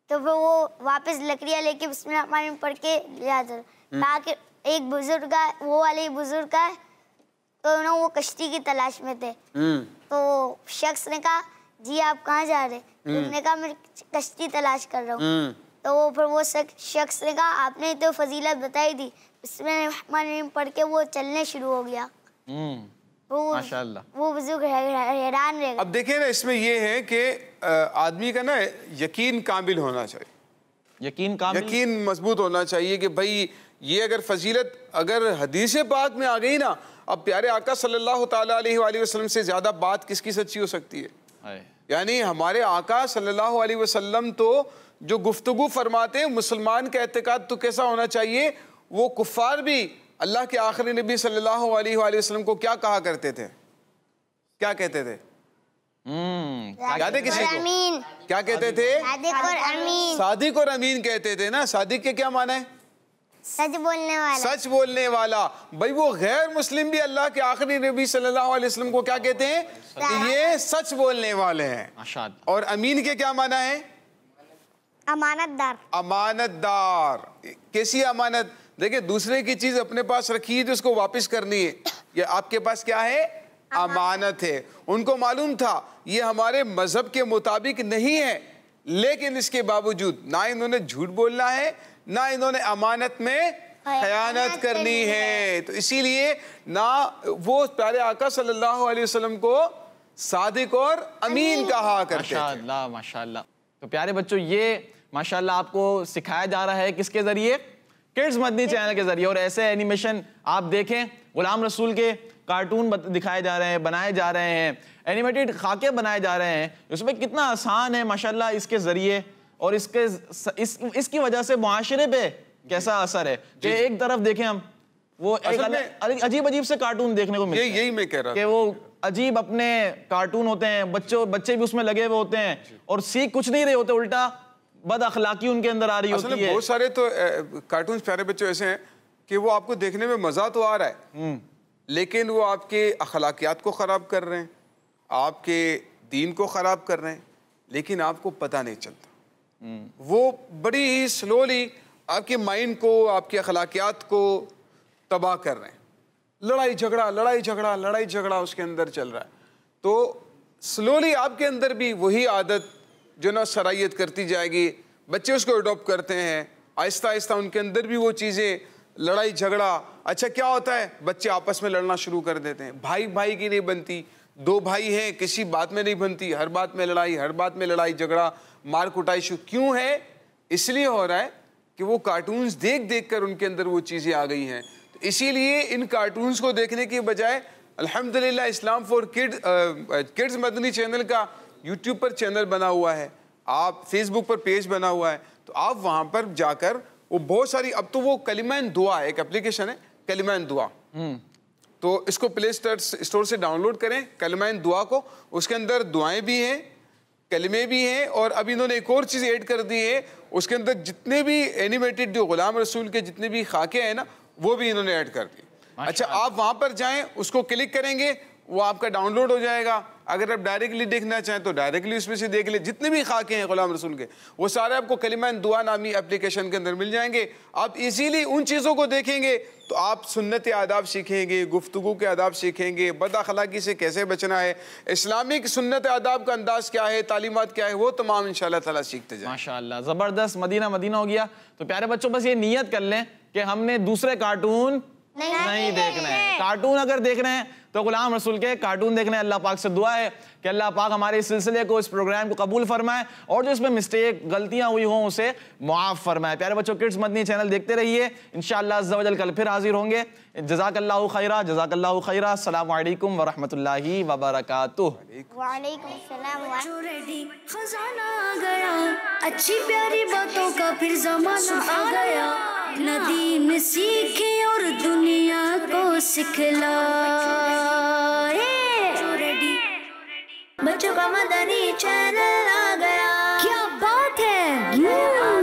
तो फिर वो वापस लकड़ियाँ लेके उसमें में पढ़ के ले ताकि हम्म। एक बुजुर्ग का वो वाले बुजुर्ग का तो ना वो कश्ती की तलाश में थे हम्म। तो शख्स ने कहा जी आप कहाँ जा रहे तो हम्म। उन्होंने कहा मैं कश्ती तलाश कर रहा हूँ तो वो फिर वो शख्स ने कहा आपने तो फजीलत बताई थी उसमें पढ़ के वो चलने शुरू हो गया वो बुजुर्ग हैरान रहेगा अब देखिए ना इसमें ये है कि आदमी का ना यकीन काबिल होना चाहिए यकीन काबिल यकीन मजबूत होना चाहिए कि भाई ये अगर फजीलत अगर हदीस पाक में आ गई ना अब प्यारे आका सल्लल्लाहु अलैहि वसल्लम से ज़्यादा बात किसकी सच्ची हो सकती है यानी हमारे आका सल्लल्लाहु अलैहि वसल्लम तो जो गुफ्तगु फरमाते हैं मुसलमान का एहतिकाद तो कैसा होना चाहिए वो कुफार भी अल्लाह के आखिरी नबी सल्लल्लाहु अलैहि वसल्लम को क्या कहा करते थे क्या कहते थे हम्म, याद है किसी को क्या कहते थे सादिक और अमीन कहते थे ना सादिक के क्या माना है सच बोलने वाला सच बोलने वाला भाई वो गैर मुस्लिम भी अल्लाह के आखिरी नबी सल्लल्लाहु अलैहि वसल्लम को क्या कहते हैं ये सच बोलने वाले हैं और अमीन के क्या माना है अमानतदार अमानतदार कैसी अमानत देखिए दूसरे की चीज अपने पास रखी है तो उसको वापस करनी है ये आपके पास क्या है अमानत है उनको मालूम था ये हमारे मजहब के मुताबिक नहीं है लेकिन इसके बावजूद ना इन्होंने झूठ बोलना है ना इन्होंने अमानत में खयानत करनी है तो इसीलिए ना वो प्यारे आका सल्लल्लाहु अलैहि वसल्लम को सादिक और अमीन कहा करते माशाल्लाह माशाल्लाह तो प्यारे बच्चों ये माशाल्लाह आपको सिखाया जा रहा है किसके जरिए किड्स मदनी चैनल के जरिए और ऐसे एनिमेशन आप देखें गुलाम रसूल के कार्टून दिखाए जा रहे हैं बनाए जा रहे हैं एनिमेटेड खाके बनाए जा रहे हैं उसमें कितना आसान है माशाल्लाह इसके ज़रिए और इसके इस, इसकी वजह से माशरे पे कैसा असर है कि एक तरफ देखें हम वो अजीब अजीब से कार्टून देखने को मिलते यही मैं कह रहा कि वो अजीब अपने कार्टून होते हैं बच्चों बच्चे भी उसमें लगे हुए होते हैं और सीख कुछ नहीं रहे होते उल्टा बद अखलाकी उनके अंदर आ रही होती है बहुत सारे तो कार्टून प्यारे बच्चों ऐसे हैं कि वो आपको देखने में मज़ा तो आ रहा है हम्म। लेकिन वो आपके अखलाकियात को ख़राब कर रहे हैं आपके दीन को ख़राब कर रहे हैं लेकिन आपको पता नहीं चलता हम्म। वो बड़ी ही स्लोली आपके माइंड को आपके अखलाकियात को तबाह कर रहे हैं लड़ाई झगड़ा लड़ाई झगड़ा लड़ाई झगड़ा उसके अंदर चल रहा है तो स्लोली आपके अंदर भी वही आदत जो ना सराहियत करती जाएगी बच्चे उसको अडोप्ट करते हैं आहिस्ता आहिस्ता उनके अंदर भी वो चीज़ें लड़ाई झगड़ा अच्छा क्या होता है बच्चे आपस में लड़ना शुरू कर देते हैं भाई भाई की नहीं बनती दो भाई हैं किसी बात में नहीं बनती हर बात में लड़ाई हर बात में लड़ाई झगड़ा मार कुटाई शुरू क्यों है इसलिए हो रहा है कि वो कार्टून्स देख देख कर उनके अंदर वो चीज़ें आ गई हैं तो इसीलिए इन कार्टून्स को देखने के बजाय अल्हम्दुलिल्लाह Islam for kid kids Madani channel का यूट्यूब पर चैनल बना हुआ है आप फेसबुक पर पेज बना हुआ है तो आप वहां पर जाकर वो बहुत सारी अब तो वो कलीमैन दुआ एक एप्लीकेशन है कलिमैन हम्म। दुआ तो इसको प्ले स्टोर से डाउनलोड करें कलमैन दुआ को उसके अंदर दुआएं भी हैं कलमे भी हैं और अब इन्होंने एक और चीज़ ऐड कर दी है उसके अंदर जितने भी एनिमेटेड जो गुलाम रसूल के जितने भी खाके हैं ना वो भी इन्होंने ऐड कर दिए अच्छा आप वहाँ पर जाएं उसको क्लिक करेंगे वो आपका डाउनलोड हो जाएगा अगर आप डायरेक्टली देखना चाहें तो डायरेक्टली उसमें से देख ले जितने भी खाके हैं गुलाम रसूल के वो सारे आपको कलिमा दुआ नामी एप्लीकेशन के अंदर मिल जाएंगे आप इजीली उन चीज़ों को देखेंगे तो आप सुन्नत आदाब सीखेंगे गुफ्तु के आदाब सीखेंगे बदाखलाकी से कैसे बचना है इस्लामिक सुन्नत आदाब का अंदाज़ क्या है तालीमत क्या है वो तमाम इन ताला सीखते जाए माशा ज़बरदस्त मदीना मदीना हो गया तो प्यारे बच्चों बस ये नीयत कर लें कि हमने दूसरे कार्टून नहीं, देखना है कार्टून अगर देख रहे हैं तो गुलाम रसूल के कार्टून देखने अल्लाह पाक से दुआ है कि अल्लाह पाक हमारे इस सिलसिले को इस प्रोग्राम को कबूल फरमाए और जो इसमें मिस्टेक गलतियां हुई हों उसे मुआफ़ फरमाए प्यारे बच्चों किड्स मदनी चैनल देखते रहिए इन शजल कल फिर हाजिर होंगे जजाकल्ला खैरा जजाकल्ला खैरा अल्लाम वरहमल वबरक अच्छी प्यारी बातों का फिर जमाना आ गया नदी में सीखे और दुनिया को सिखला रेडी बच्चों का मदनी चैनल आ गया क्या बात है yeah! हम्म।